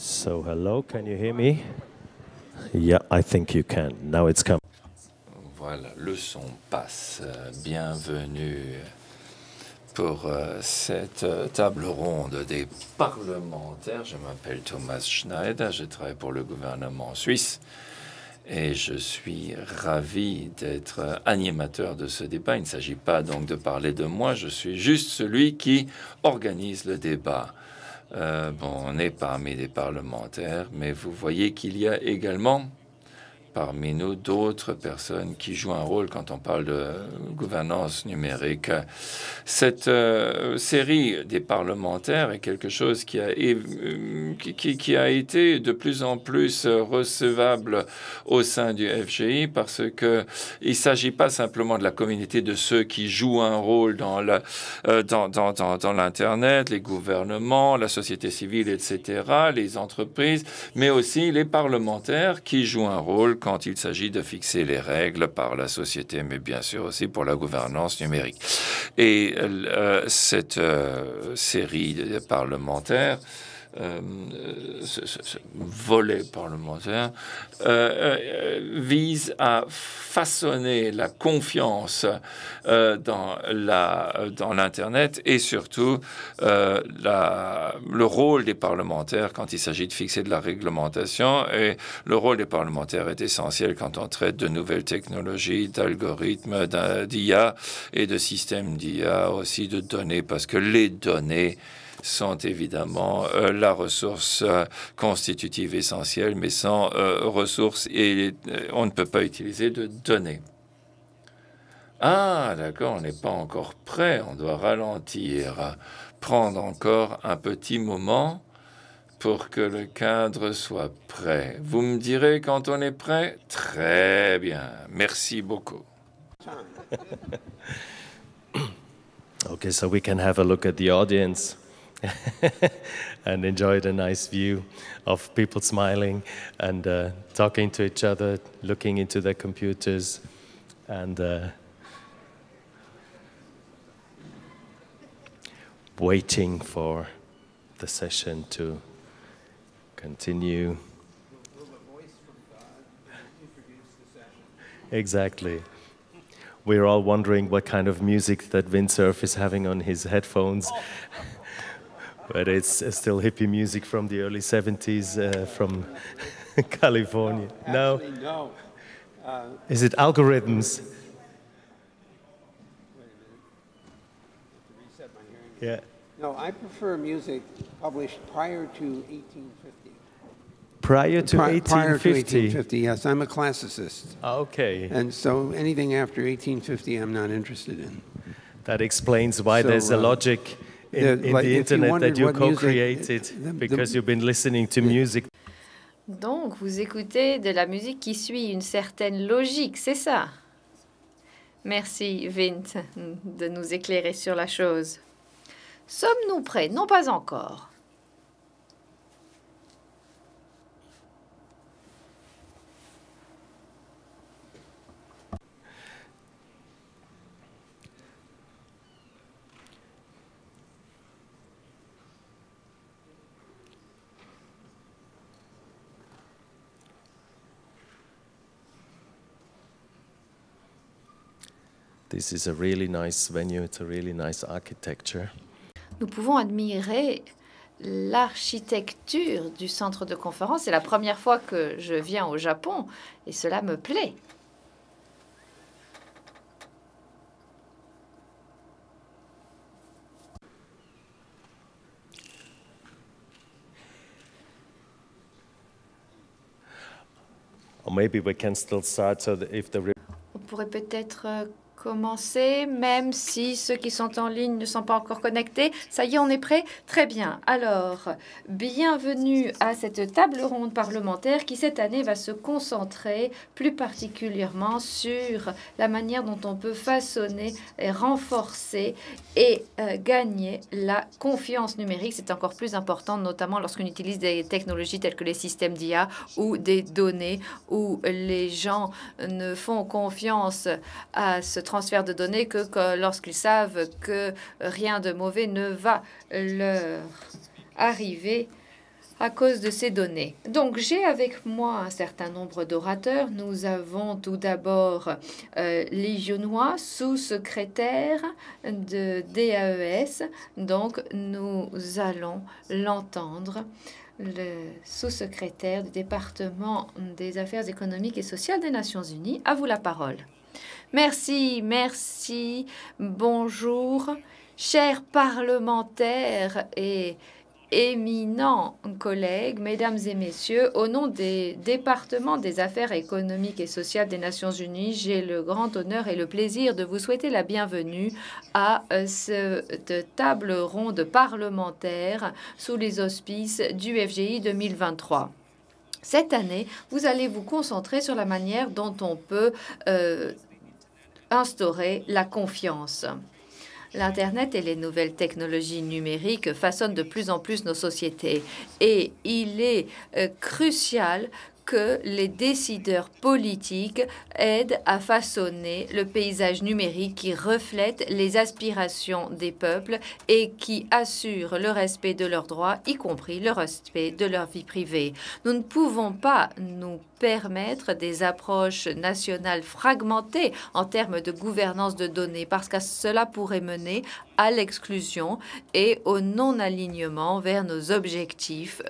So, hello, can you hear me? Yeah, I think you can. Now it's coming. Voilà, le son passe. Bienvenue pour euh, cette euh, table ronde des parlementaires. Je m'appelle Thomas Schneider, je travaille pour le gouvernement suisse et je suis ravi d'être animateur de ce débat. Il ne s'agit pas donc de parler de moi, je suis juste celui qui organise le débat. Euh, bon, on est parmi les parlementaires, mais vous voyez qu'il y a également parmi nous d'autres personnes qui jouent un rôle quand on parle de gouvernance numérique. Cette euh, série des parlementaires est quelque chose euh, qui a, été de plus en plus recevable au sein du FGI parce qu'il ne s'agit pas simplement de la communauté de ceux qui jouent un rôle dans euh, l'Internet, les gouvernements, la société civile, etc., les entreprises, mais aussi les parlementaires qui jouent un rôle quand il s'agit de fixer les règles par la société, mais bien sûr aussi pour la gouvernance numérique. Et euh, cette euh, série de parlementaires euh, ce, volet parlementaire euh, euh, vise à façonner la confiance dans dans l'internet et surtout le rôle des parlementaires quand il s'agit de fixer de la réglementation et le rôle des parlementaires est essentiel quand on traite de nouvelles technologies, d'algorithmes, d'IA et de systèmes d'IA aussi de données parce que les données sont évidemment euh, la ressource euh, constitutive essentielle, mais sans euh, ressources, et, on ne peut pas utiliser de données. Ah, d'accord, on n'est pas encore prêt, on doit ralentir, prendre encore un petit moment pour que le cadre soit prêt. Vous me direz quand on est prêt Très bien, merci beaucoup. okay, so we can have a look at the audience. and enjoyed a nice view of people smiling and uh, talking to each other, looking into their computers, and uh, waiting for the session to continue. Exactly. We're all wondering what kind of music that surf is having on his headphones. Oh. but it's still hippie music from the early 70s uh, from California. No, no. Uh, is it algorithms? Yeah. No, I prefer music published prior to 1850. Prior to Pri 1850? Prior to 1850, yes. I'm a classicist. Okay. And so anything after 1850, I'm not interested in. That explains why so, there's a uh, logic co because you've been listening to music. Donc, vous écoutez de la musique qui suit une certaine logique, c'est ça Merci, Vint, de nous éclairer sur la chose. Sommes-nous prêts Non, pas encore. Nous pouvons admirer l'architecture du centre de conférence. C'est la première fois que je viens au Japon et cela me plaît. On pourrait peut-être euh, commencer, même si ceux qui sont en ligne ne sont pas encore connectés. Ça y est, on est prêt Très bien. Alors, bienvenue à cette table ronde parlementaire qui, cette année, va se concentrer plus particulièrement sur la manière dont on peut façonner, et renforcer et euh, gagner la confiance numérique. C'est encore plus important, notamment lorsqu'on utilise des technologies telles que les systèmes d'IA ou des données, où les gens ne font confiance à ce transfert de données que, lorsqu'ils savent que rien de mauvais ne va leur arriver à cause de ces données. Donc j'ai avec moi un certain nombre d'orateurs. Nous avons tout d'abord euh, sous-secrétaire de DAES. Donc nous allons l'entendre le sous-secrétaire du département des affaires économiques et sociales des Nations Unies. À vous la parole. Merci, merci. Bonjour, chers parlementaires et éminents collègues, mesdames et messieurs, au nom des départements des affaires économiques et sociales des Nations Unies, j'ai le grand honneur et le plaisir de vous souhaiter la bienvenue à euh, cette table ronde parlementaire sous les auspices du FGI 2023. Cette année, vous allez vous concentrer sur la manière dont on peut euh, instaurer la confiance. L'Internet et les nouvelles technologies numériques façonnent de plus en plus nos sociétés et il est euh, crucial que les décideurs politiques aident à façonner le paysage numérique qui reflète les aspirations des peuples et qui assure le respect de leurs droits, y compris le respect de leur vie privée. Nous ne pouvons pas nous permettre des approches nationales fragmentées en termes de gouvernance de données, parce que cela pourrait mener à l'exclusion et au non-alignement vers nos objectifs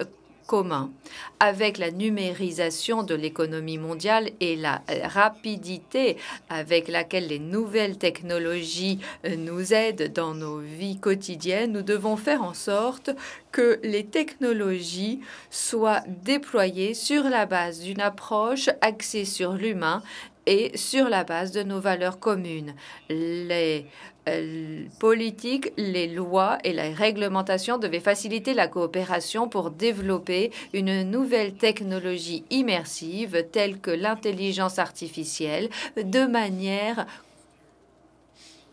avec la numérisation de l'économie mondiale et la rapidité avec laquelle les nouvelles technologies euh, nous aident dans nos vies quotidiennes, nous devons faire en sorte que les technologies soient déployées sur la base d'une approche axée sur l'humain et sur la base de nos valeurs communes. Les euh, politiques, les lois et la réglementation devaient faciliter la coopération pour développer une nouvelle technologie immersive telle que l'intelligence artificielle de manière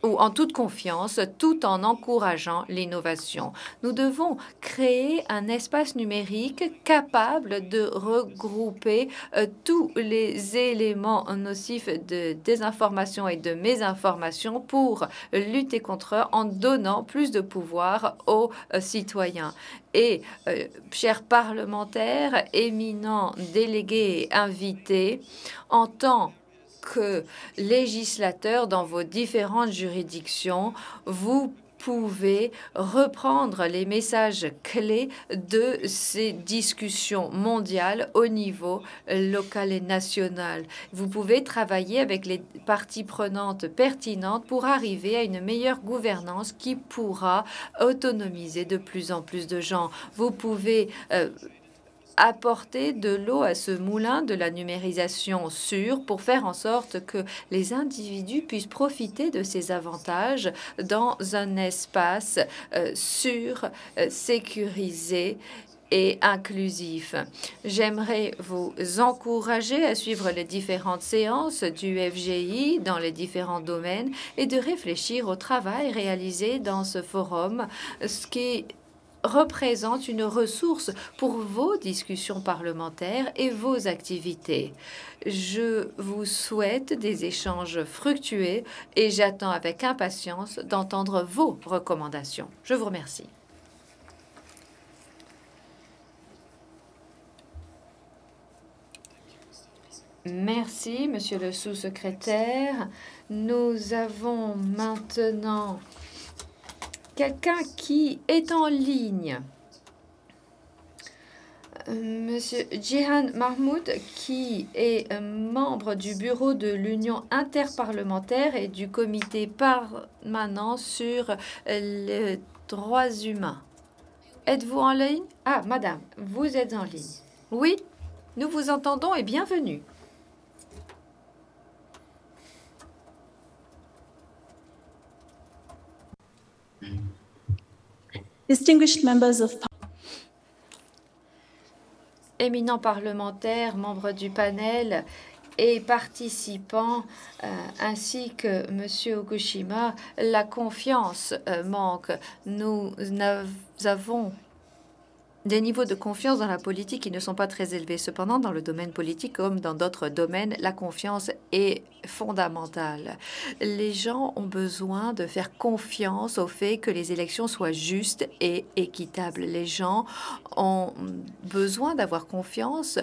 ou en toute confiance tout en encourageant l'innovation. Nous devons créer un espace numérique capable de regrouper euh, tous les éléments nocifs de désinformation et de mésinformation pour lutter contre eux en donnant plus de pouvoir aux euh, citoyens. Et euh, chers parlementaires, éminents, délégués, invités, en tant que législateurs dans vos différentes juridictions, vous pouvez reprendre les messages clés de ces discussions mondiales au niveau local et national. Vous pouvez travailler avec les parties prenantes pertinentes pour arriver à une meilleure gouvernance qui pourra autonomiser de plus en plus de gens. Vous pouvez euh, apporter de l'eau à ce moulin de la numérisation sûre pour faire en sorte que les individus puissent profiter de ces avantages dans un espace euh, sûr, euh, sécurisé et inclusif. J'aimerais vous encourager à suivre les différentes séances du FGI dans les différents domaines et de réfléchir au travail réalisé dans ce forum, ce qui représente une ressource pour vos discussions parlementaires et vos activités. Je vous souhaite des échanges fructueux et j'attends avec impatience d'entendre vos recommandations. Je vous remercie. Merci, Monsieur le sous-secrétaire. Nous avons maintenant quelqu'un qui est en ligne. Euh, Monsieur Jihan Mahmoud, qui est euh, membre du bureau de l'Union interparlementaire et du comité permanent sur euh, les droits humains. Êtes-vous en ligne Ah, madame, vous êtes en ligne. Oui, nous vous entendons et bienvenue. Distinguished members of Éminents parlementaires, membres du panel et participants, euh, ainsi que M. Okushima, la confiance euh, manque. Nous, nous avons des niveaux de confiance dans la politique qui ne sont pas très élevés. Cependant, dans le domaine politique comme dans d'autres domaines, la confiance est fondamentale. Les gens ont besoin de faire confiance au fait que les élections soient justes et équitables. Les gens ont besoin d'avoir confiance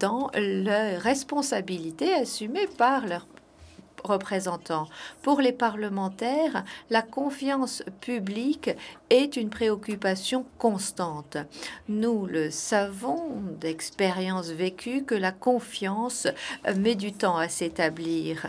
dans leurs responsabilités assumées par leurs représentants. Pour les parlementaires, la confiance publique est une préoccupation constante. Nous le savons d'expérience vécue que la confiance met du temps à s'établir.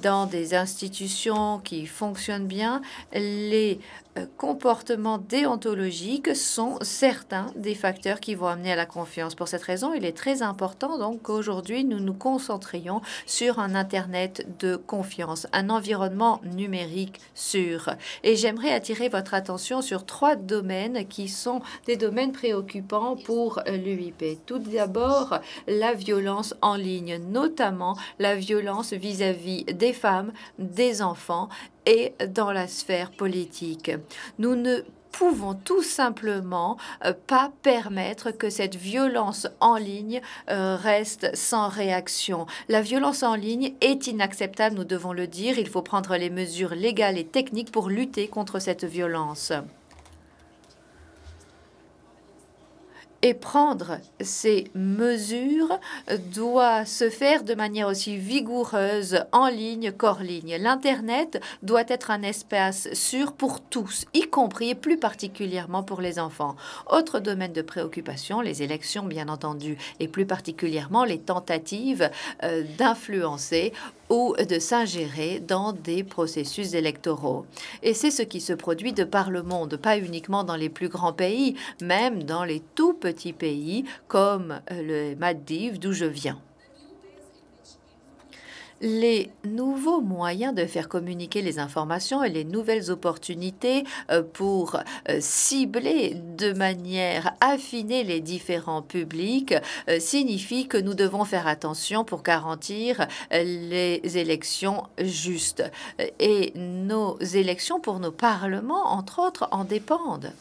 Dans des institutions qui fonctionnent bien, les euh, comportements déontologiques sont certains des facteurs qui vont amener à la confiance. Pour cette raison, il est très important donc qu'aujourd'hui nous nous concentrions sur un Internet de confiance, un environnement numérique sûr. Et j'aimerais attirer votre attention sur trois domaines qui sont des domaines préoccupants pour euh, l'UIP. Tout d'abord, la violence en ligne, notamment la violence vis à -vis des femmes, des enfants et dans la sphère politique. Nous ne pouvons tout simplement euh, pas permettre que cette violence en ligne euh, reste sans réaction. La violence en ligne est inacceptable, nous devons le dire. Il faut prendre les mesures légales et techniques pour lutter contre cette violence. et prendre ces mesures doit se faire de manière aussi vigoureuse en ligne qu'hors ligne. L'Internet doit être un espace sûr pour tous, y compris et plus particulièrement pour les enfants. Autre domaine de préoccupation, les élections bien entendu, et plus particulièrement les tentatives euh, d'influencer ou de s'ingérer dans des processus électoraux. Et c'est ce qui se produit de par le monde, pas uniquement dans les plus grands pays, même dans les tout petits pays comme euh, le Maldives d'où je viens. Les nouveaux moyens de faire communiquer les informations et les nouvelles opportunités euh, pour euh, cibler de manière affinée les différents publics euh, signifient que nous devons faire attention pour garantir les élections justes. Et nos élections pour nos parlements, entre autres, en dépendent.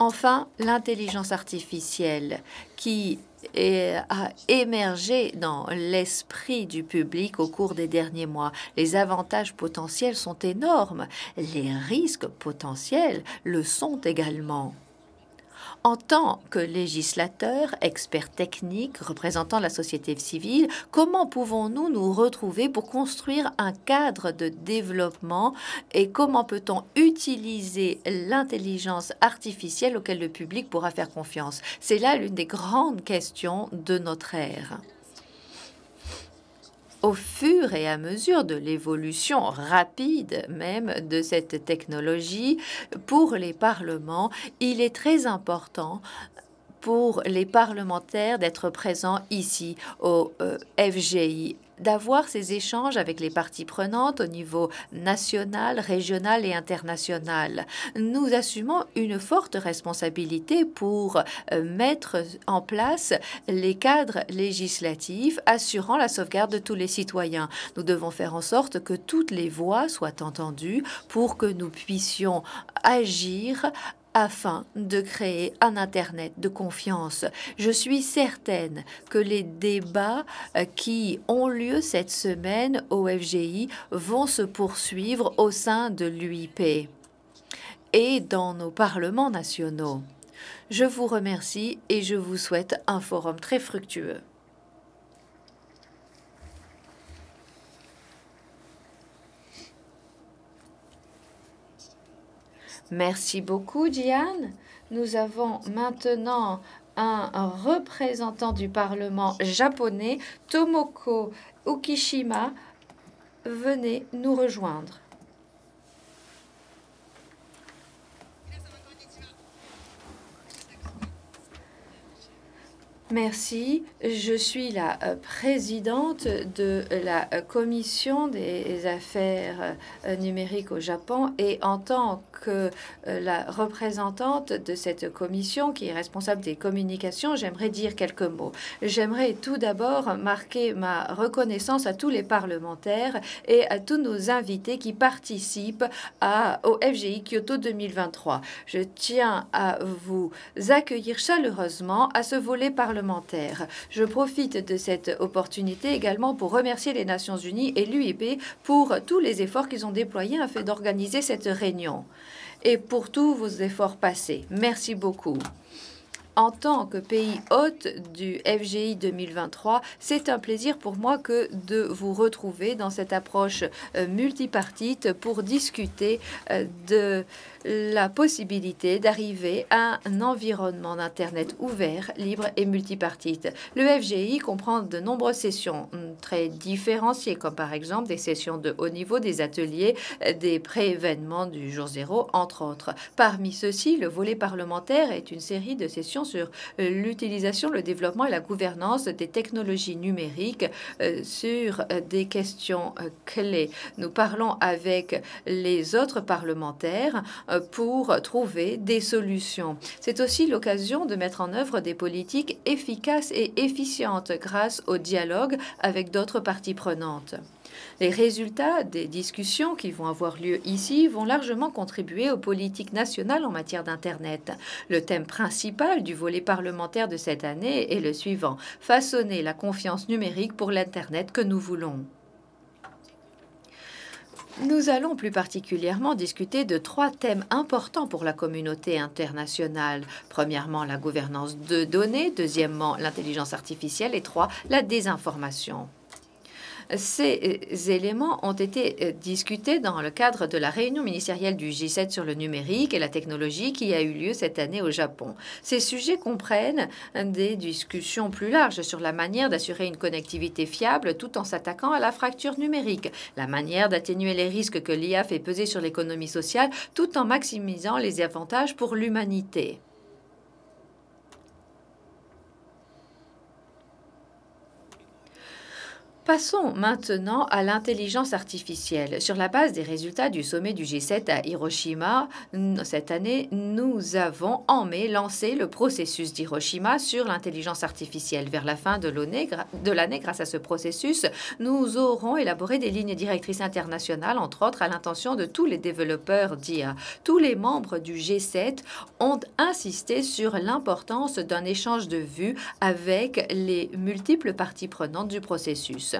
Enfin, l'intelligence artificielle qui et a émergé dans l'esprit du public au cours des derniers mois. Les avantages potentiels sont énormes, les risques potentiels le sont également en tant que législateur, expert technique, représentant la société civile, comment pouvons-nous nous retrouver pour construire un cadre de développement et comment peut-on utiliser l'intelligence artificielle auquel le public pourra faire confiance C'est là l'une des grandes questions de notre ère au fur et à mesure de l'évolution rapide même de cette technologie pour les parlements, il est très important pour les parlementaires d'être présents ici au euh, FGI d'avoir ces échanges avec les parties prenantes au niveau national, régional et international. Nous assumons une forte responsabilité pour euh, mettre en place les cadres législatifs assurant la sauvegarde de tous les citoyens. Nous devons faire en sorte que toutes les voix soient entendues pour que nous puissions agir afin de créer un Internet de confiance. Je suis certaine que les débats euh, qui ont lieu cette semaine au FGI vont se poursuivre au sein de l'UIP et dans nos parlements nationaux. Je vous remercie et je vous souhaite un forum très fructueux. Merci beaucoup, Diane. Nous avons maintenant un représentant du Parlement japonais, Tomoko Ukishima. Venez nous rejoindre. Merci. Je suis la euh, présidente de la euh, commission des affaires euh, numériques au Japon et en tant que que euh, la représentante de cette commission, qui est responsable des communications, j'aimerais dire quelques mots. J'aimerais tout d'abord marquer ma reconnaissance à tous les parlementaires et à tous nos invités qui participent à, au FGI Kyoto 2023. Je tiens à vous accueillir chaleureusement à ce volet parlementaire. Je profite de cette opportunité également pour remercier les Nations Unies et l'UIP pour tous les efforts qu'ils ont déployés afin d'organiser cette réunion et pour tous vos efforts passés. Merci beaucoup. En tant que pays hôte du FGI 2023, c'est un plaisir pour moi que de vous retrouver dans cette approche euh, multipartite pour discuter euh, de la possibilité d'arriver à un environnement d'Internet ouvert, libre et multipartite. Le FGI comprend de nombreuses sessions hmm, très différenciées, comme par exemple des sessions de haut niveau, des ateliers, euh, des pré-événements du jour zéro, entre autres. Parmi ceux-ci, le volet parlementaire est une série de sessions sur euh, l'utilisation, le développement et la gouvernance des technologies numériques euh, sur des questions clés. Nous parlons avec les autres parlementaires euh, pour trouver des solutions. C'est aussi l'occasion de mettre en œuvre des politiques efficaces et efficientes grâce au dialogue avec d'autres parties prenantes. Les résultats des discussions qui vont avoir lieu ici vont largement contribuer aux politiques nationales en matière d'Internet. Le thème principal du volet parlementaire de cette année est le suivant, façonner la confiance numérique pour l'Internet que nous voulons. Nous allons plus particulièrement discuter de trois thèmes importants pour la communauté internationale. Premièrement, la gouvernance de données, deuxièmement, l'intelligence artificielle et trois, la désinformation. Ces euh, éléments ont été euh, discutés dans le cadre de la réunion ministérielle du G7 sur le numérique et la technologie qui a eu lieu cette année au Japon. Ces sujets comprennent euh, des discussions plus larges sur la manière d'assurer une connectivité fiable tout en s'attaquant à la fracture numérique, la manière d'atténuer les risques que l'IA fait peser sur l'économie sociale tout en maximisant les avantages pour l'humanité. Passons maintenant à l'intelligence artificielle. Sur la base des résultats du sommet du G7 à Hiroshima, cette année, nous avons en mai lancé le processus d'Hiroshima sur l'intelligence artificielle. Vers la fin de l'année, grâce à ce processus, nous aurons élaboré des lignes directrices internationales, entre autres à l'intention de tous les développeurs d'IA. Tous les membres du G7 ont insisté sur l'importance d'un échange de vues avec les multiples parties prenantes du processus.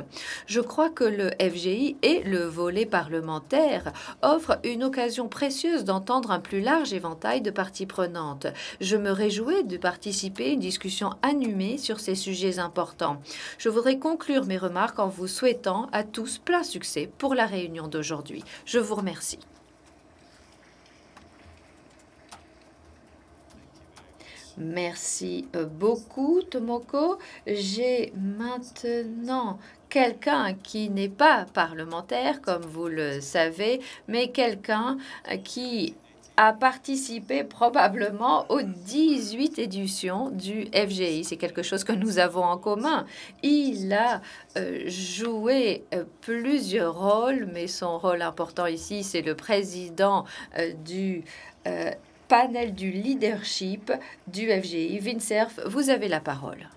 Je crois que le FGI et le volet parlementaire offrent une occasion précieuse d'entendre un plus large éventail de parties prenantes. Je me réjouis de participer à une discussion animée sur ces sujets importants. Je voudrais conclure mes remarques en vous souhaitant à tous plein succès pour la réunion d'aujourd'hui. Je vous remercie. Merci euh, beaucoup, Tomoko. J'ai maintenant quelqu'un qui n'est pas parlementaire, comme vous le savez, mais quelqu'un euh, qui a participé probablement aux 18 éditions du FGI. C'est quelque chose que nous avons en commun. Il a euh, joué plusieurs rôles, mais son rôle important ici, c'est le président du du panel du leadership du FGI. Vincerf, vous avez la parole.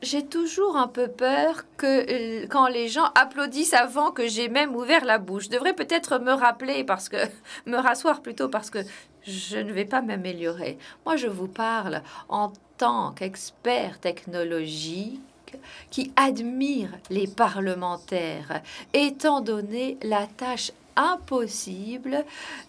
J'ai toujours un peu peur que euh, quand les gens applaudissent avant que j'ai même ouvert la bouche. Je devrais peut-être me rappeler parce que me rasseoir plutôt parce que je ne vais pas m'améliorer. Moi, je vous parle en tant qu'expert technologique qui admire les parlementaires, étant donné la tâche impossible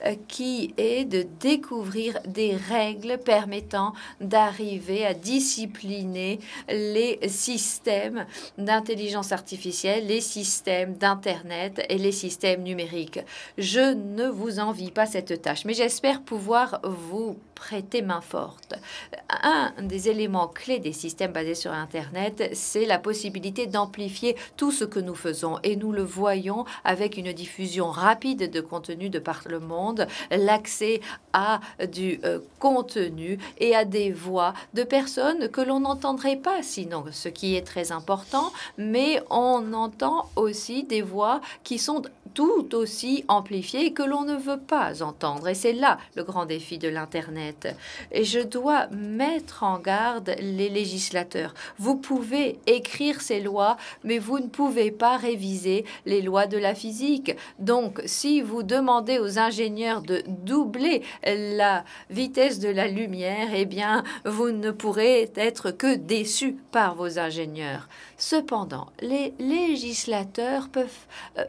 euh, qui est de découvrir des règles permettant d'arriver à discipliner les systèmes d'intelligence artificielle, les systèmes d'Internet et les systèmes numériques. Je ne vous envie pas cette tâche, mais j'espère pouvoir vous prêter main forte. Un des éléments clés des systèmes basés sur Internet, c'est la possibilité d'amplifier tout ce que nous faisons et nous le voyons avec une diffusion rapide de contenu de par le monde, l'accès à du euh, contenu et à des voix de personnes que l'on n'entendrait pas sinon, ce qui est très important, mais on entend aussi des voix qui sont tout aussi amplifié que l'on ne veut pas entendre. Et c'est là le grand défi de l'Internet. Et je dois mettre en garde les législateurs. Vous pouvez écrire ces lois, mais vous ne pouvez pas réviser les lois de la physique. Donc, si vous demandez aux ingénieurs de doubler la vitesse de la lumière, eh bien, vous ne pourrez être que déçus par vos ingénieurs. Cependant, les législateurs peuvent... Euh,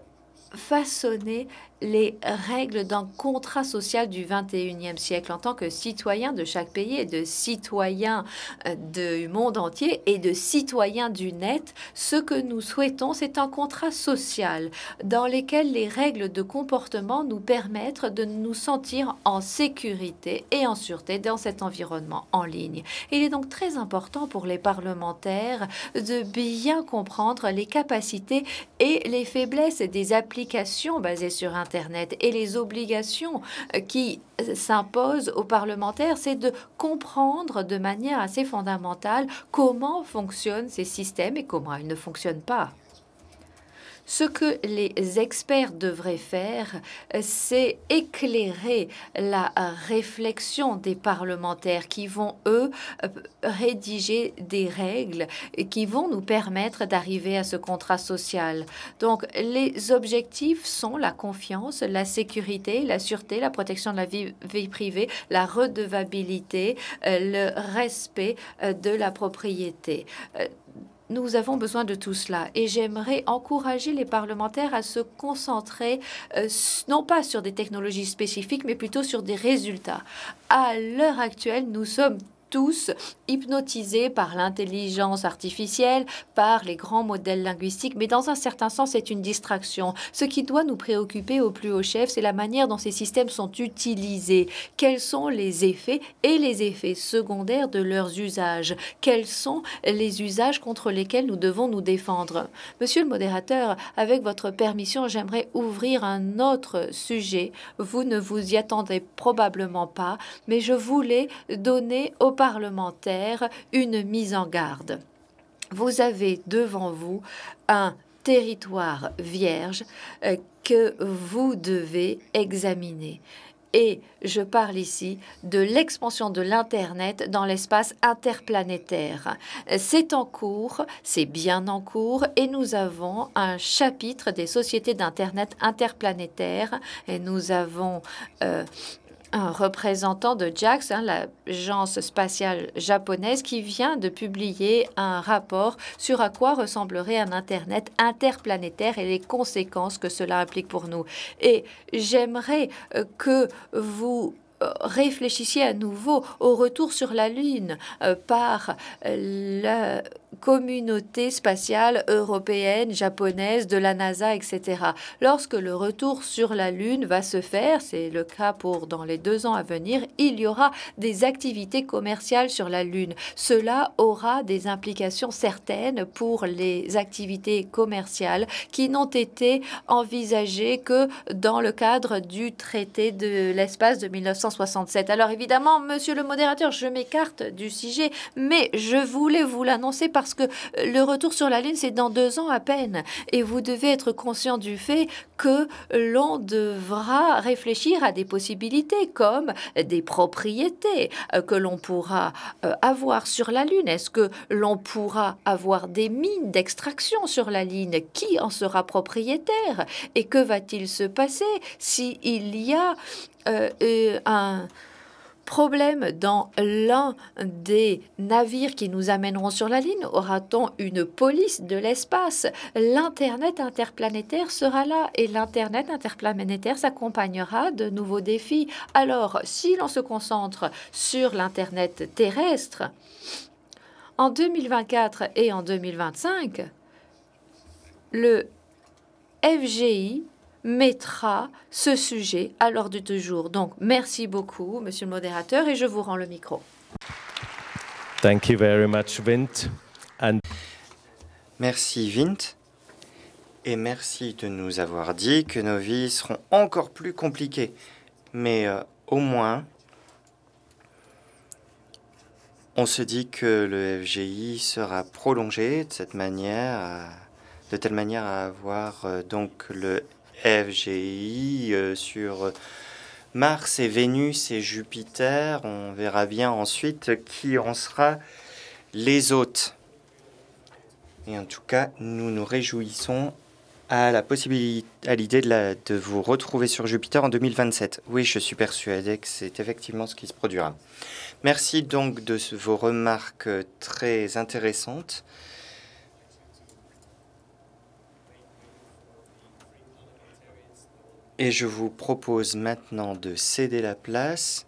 façonner les règles d'un contrat social du 21e siècle en tant que citoyen de chaque pays et de citoyen euh, du monde entier et de citoyen du net. Ce que nous souhaitons, c'est un contrat social dans lequel les règles de comportement nous permettent de nous sentir en sécurité et en sûreté dans cet environnement en ligne. Il est donc très important pour les parlementaires de bien comprendre les capacités et les faiblesses des applications basées sur Internet et les obligations euh, qui s'imposent aux parlementaires, c'est de comprendre de manière assez fondamentale comment fonctionnent ces systèmes et comment ils ne fonctionnent pas. Ce que les experts devraient faire, euh, c'est éclairer la réflexion des parlementaires qui vont, eux, euh, rédiger des règles qui vont nous permettre d'arriver à ce contrat social. Donc, les objectifs sont la confiance, la sécurité, la sûreté, la protection de la vie, privée, la redevabilité, euh, le respect de la propriété. Nous avons besoin de tout cela et j'aimerais encourager les parlementaires à se concentrer euh, non pas sur des technologies spécifiques, mais plutôt sur des résultats. À l'heure actuelle, nous sommes tous hypnotisés par l'intelligence artificielle, par les grands modèles linguistiques, mais dans un certain sens, c'est une distraction. Ce qui doit nous préoccuper au plus haut chef, c'est la manière dont ces systèmes sont utilisés. Quels sont les effets et les effets secondaires de leurs usages Quels sont les usages contre lesquels nous devons nous défendre Monsieur le modérateur, avec votre permission, j'aimerais ouvrir un autre sujet. Vous ne vous y attendez probablement pas, mais je voulais donner au une mise en garde. Vous avez devant vous un territoire vierge euh, que vous devez examiner. Et je parle ici de l'expansion de l'Internet dans l'espace interplanétaire. C'est en cours, c'est bien en cours, et nous avons un chapitre des sociétés d'Internet interplanétaire, et nous avons euh, un représentant de JAX, hein, l'agence spatiale japonaise, qui vient de publier un rapport sur à quoi ressemblerait un Internet interplanétaire et les conséquences que cela implique pour nous. Et j'aimerais euh, que vous euh, réfléchissiez à nouveau au retour sur la Lune euh, par le communauté spatiale européenne, japonaise, de la NASA, etc. Lorsque le retour sur la Lune va se faire, c'est le cas pour dans les deux ans à venir, il y aura des activités commerciales sur la Lune. Cela aura des implications certaines pour les activités commerciales qui n'ont été envisagées que dans le cadre du traité de l'espace de 1967. Alors évidemment, monsieur le modérateur, je m'écarte du sujet, mais je voulais vous l'annoncer parce que euh, le retour sur la Lune, c'est dans deux ans à peine. Et vous devez être conscient du fait que l'on devra réfléchir à des possibilités comme des propriétés euh, que l'on pourra euh, avoir sur la Lune. Est-ce que l'on pourra avoir des mines d'extraction sur la Lune Qui en sera propriétaire Et que va-t-il se passer s'il y a un problème dans l'un des navires qui nous amèneront sur la ligne, Aura-t-on une police de l'espace L'Internet interplanétaire sera là et l'Internet interplanétaire s'accompagnera de nouveaux défis. Alors, si l'on se concentre sur l'Internet terrestre, en 2024 et en 2025, le FGI mettra ce sujet à l'ordre du jour. Donc, merci beaucoup, Monsieur le modérateur, et je vous rends le micro. Thank you very much, Vint. Merci, Vint. Et merci de nous avoir dit que nos vies seront encore plus compliquées. Mais euh, au moins, on se dit que le FGI sera prolongé de cette manière, de telle manière à avoir euh, donc le FGI, euh, sur euh, Mars et Vénus et Jupiter. On verra bien ensuite qui en sera les hôtes. Et en tout cas, nous nous réjouissons à la possibilité, à l'idée de vous retrouver sur Jupiter en 2027. Oui, je suis persuadé que c'est effectivement ce qui se produira. Merci donc de vos remarques euh, très intéressantes. Et je vous propose maintenant de céder la place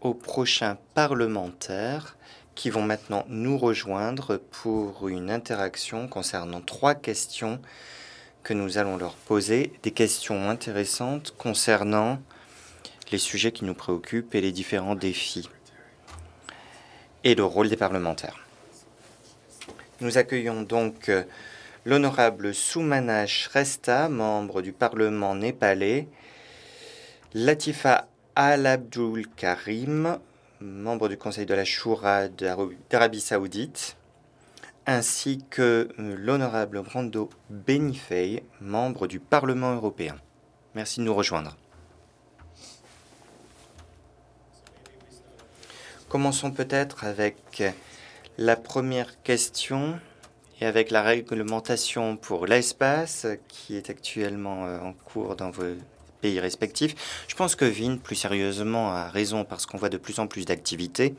aux prochains parlementaires qui vont maintenant nous rejoindre pour une interaction concernant trois questions que nous allons leur poser, des questions intéressantes concernant les sujets qui nous préoccupent et les différents défis et le rôle des parlementaires. Nous accueillons donc euh, l'honorable Soumana Shrestha, membre du Parlement népalais, Latifa Al-Abdul Karim, membre du Conseil de la Shura d'Arabie saoudite, ainsi que euh, l'honorable Brando Benifei, membre du Parlement européen. Merci de nous rejoindre. Commençons peut-être avec la première question. Et avec la réglementation pour l'espace qui est actuellement euh, en cours dans vos pays respectifs, je pense que Vin, plus sérieusement, a raison parce qu'on voit de plus en plus d'activités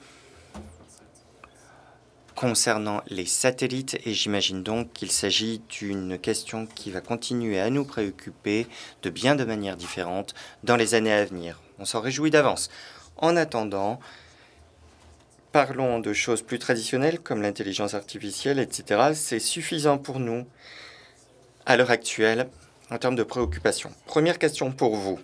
concernant les satellites et j'imagine donc qu'il s'agit d'une question qui va continuer à nous préoccuper de bien de manière différente dans les années à venir. On s'en réjouit d'avance. En attendant, parlons de choses plus traditionnelles comme l'intelligence artificielle, etc., c'est suffisant pour nous à l'heure actuelle en termes de préoccupations. Première question pour vous.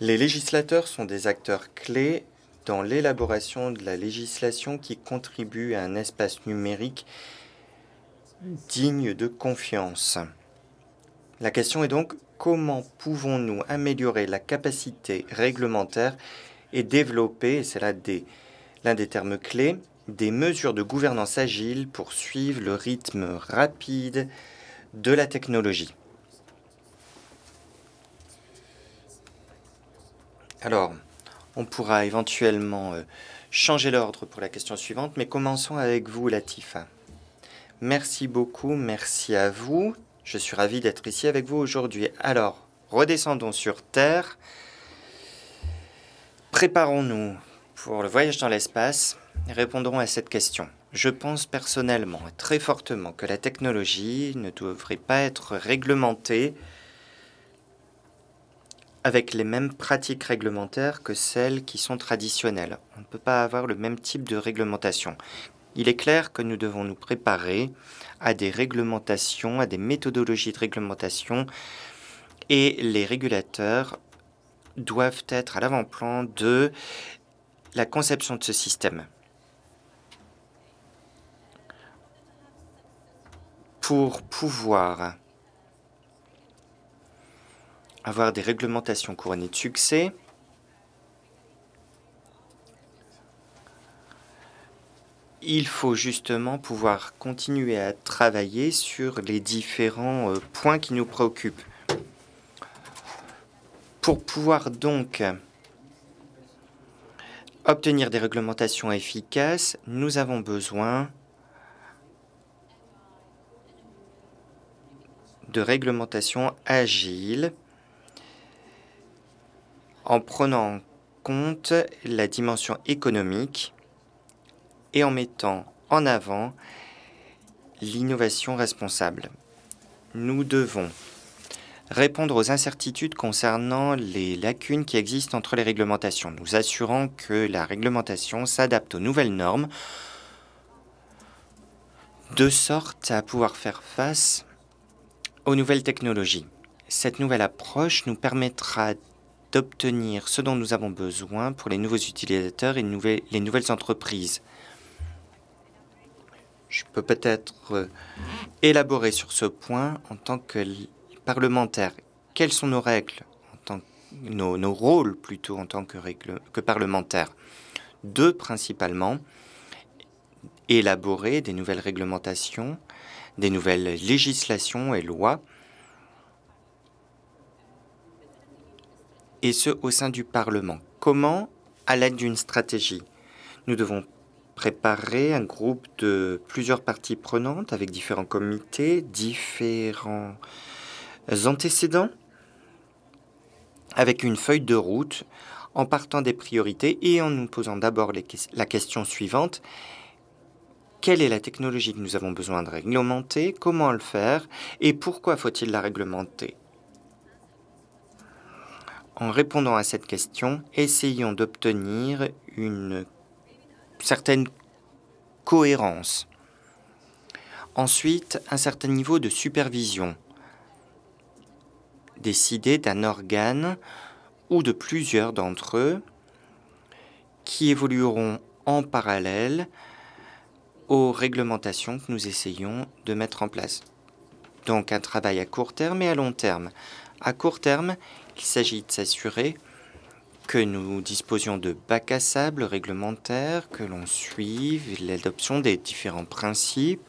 Les législateurs sont des acteurs clés dans l'élaboration de la législation qui contribue à un espace numérique digne de confiance. La question est donc comment pouvons-nous améliorer la capacité réglementaire et développer, et c'est là l'un des termes clés, des mesures de gouvernance agile pour suivre le rythme rapide de la technologie. Alors, on pourra éventuellement euh, changer l'ordre pour la question suivante, mais commençons avec vous, Latifa. Merci beaucoup, merci à vous. Je suis ravi d'être ici avec vous aujourd'hui. Alors, redescendons sur Terre. Préparons-nous pour le voyage dans l'espace et répondrons à cette question. Je pense personnellement très fortement que la technologie ne devrait pas être réglementée avec les mêmes pratiques réglementaires que celles qui sont traditionnelles. On ne peut pas avoir le même type de réglementation. Il est clair que nous devons nous préparer à des réglementations, à des méthodologies de réglementation, et les régulateurs doivent être à l'avant-plan de la conception de ce système. Pour pouvoir avoir des réglementations couronnées de succès, il faut justement pouvoir continuer à travailler sur les différents euh, points qui nous préoccupent. Pour pouvoir donc obtenir des réglementations efficaces, nous avons besoin de réglementations agiles en prenant en compte la dimension économique et en mettant en avant l'innovation responsable. Nous devons répondre aux incertitudes concernant les lacunes qui existent entre les réglementations, nous assurant que la réglementation s'adapte aux nouvelles normes, de sorte à pouvoir faire face aux nouvelles technologies. Cette nouvelle approche nous permettra d'obtenir ce dont nous avons besoin pour les nouveaux utilisateurs et les nouvelles entreprises. Je peux peut-être euh, élaborer sur ce point en tant que parlementaire, quelles sont nos règles, en tant, nos, rôles plutôt en tant que, règle, que parlementaires Deux principalement, élaborer des nouvelles réglementations, des nouvelles législations et lois, et ce au sein du Parlement. Comment À l'aide d'une stratégie. Nous devons préparer un groupe de plusieurs parties prenantes avec différents comités, différents euh, antécédents avec une feuille de route en partant des priorités et en nous posant d'abord la question suivante. Quelle est la technologie que nous avons besoin de réglementer Comment le faire Et pourquoi faut-il la réglementer En répondant à cette question, essayons d'obtenir une certaine cohérence. Ensuite, un certain niveau de supervision décider d'un organe ou de plusieurs d'entre eux qui évolueront en parallèle aux réglementations que nous essayons de mettre en place. Donc un travail à court terme et à long terme. À court terme, il s'agit de s'assurer que nous disposions de bacs à sable réglementaires, que l'on suive l'adoption des différents principes,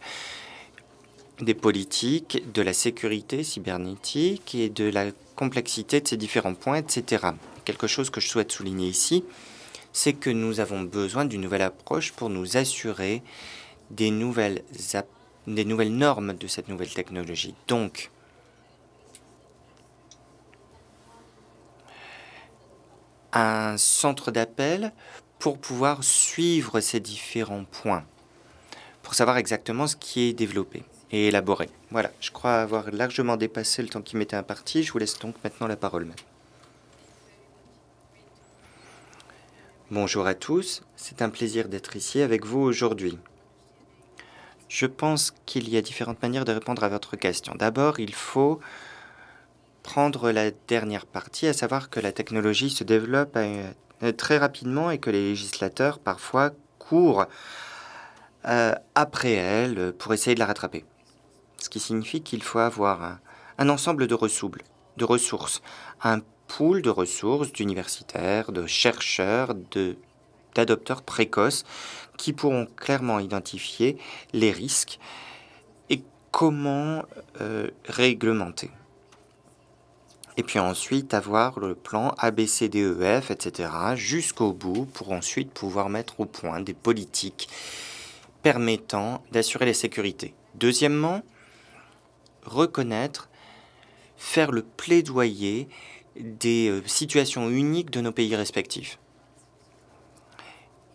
des politiques, de la sécurité cybernétique et de la complexité de ces différents points, etc. Quelque chose que je souhaite souligner ici, c'est que nous avons besoin d'une nouvelle approche pour nous assurer des nouvelles, des nouvelles normes de cette nouvelle technologie. Donc, un centre d'appel pour pouvoir suivre ces différents points, pour savoir exactement ce qui est développé et Voilà, je crois avoir largement dépassé le temps qui m'était imparti. Je vous laisse donc maintenant la parole. Bonjour à tous, c'est un plaisir d'être ici avec vous aujourd'hui. Je pense qu'il y a différentes manières de répondre à votre question. D'abord, il faut prendre la dernière partie, à savoir que la technologie se développe euh, très rapidement et que les législateurs parfois courent euh, après elle pour essayer de la rattraper ce qui signifie qu'il faut avoir un, ensemble de, ressources, de ressources, un pool de ressources d'universitaires, de chercheurs, d'adopteurs précoces qui pourront clairement identifier les risques et comment euh, réglementer. Et puis ensuite avoir le plan ABCDEF, etc., jusqu'au bout, pour ensuite pouvoir mettre au point des politiques permettant d'assurer les sécurités. Deuxièmement, reconnaître, faire le plaidoyer des euh, situations uniques de nos pays respectifs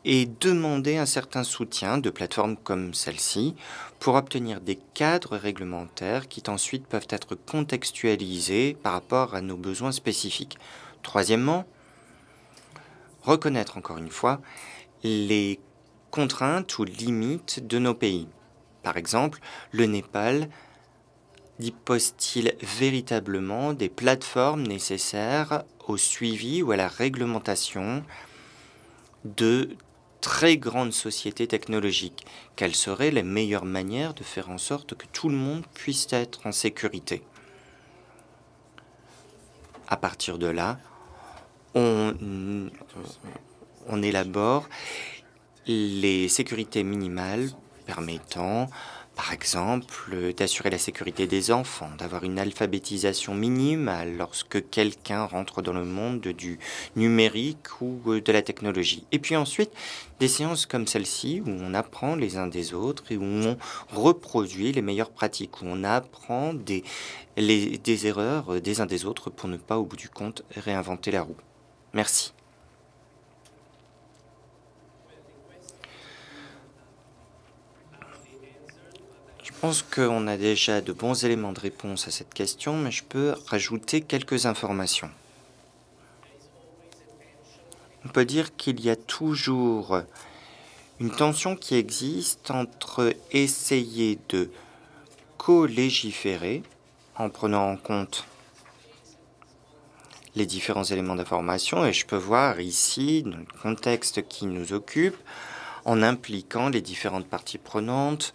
et demander un certain soutien de plateformes comme celle-ci pour obtenir des cadres réglementaires qui ensuite peuvent être contextualisés par rapport à nos besoins spécifiques. Troisièmement, reconnaître encore une fois les contraintes ou limites de nos pays. Par exemple, le Népal dispose-t-il véritablement des plateformes nécessaires au suivi ou à la réglementation de très grandes sociétés technologiques Quelles seraient les meilleures manières de faire en sorte que tout le monde puisse être en sécurité À partir de là, on, on élabore les sécurités minimales permettant par exemple, d'assurer la sécurité des enfants, d'avoir une alphabétisation minime lorsque quelqu'un rentre dans le monde du numérique ou euh, de la technologie. Et puis ensuite, des séances comme celle-ci où on apprend les uns des autres et où on reproduit les meilleures pratiques, où on apprend des, des erreurs euh, des uns des autres pour ne pas au bout du compte réinventer la roue. Merci. pense qu'on a déjà de bons éléments de réponse à cette question, mais je peux rajouter quelques informations. On peut dire qu'il y a toujours une tension qui existe entre essayer de co-légiférer en prenant en compte les différents éléments d'information et je peux voir ici, dans le contexte qui nous occupe, en impliquant les différentes parties prenantes,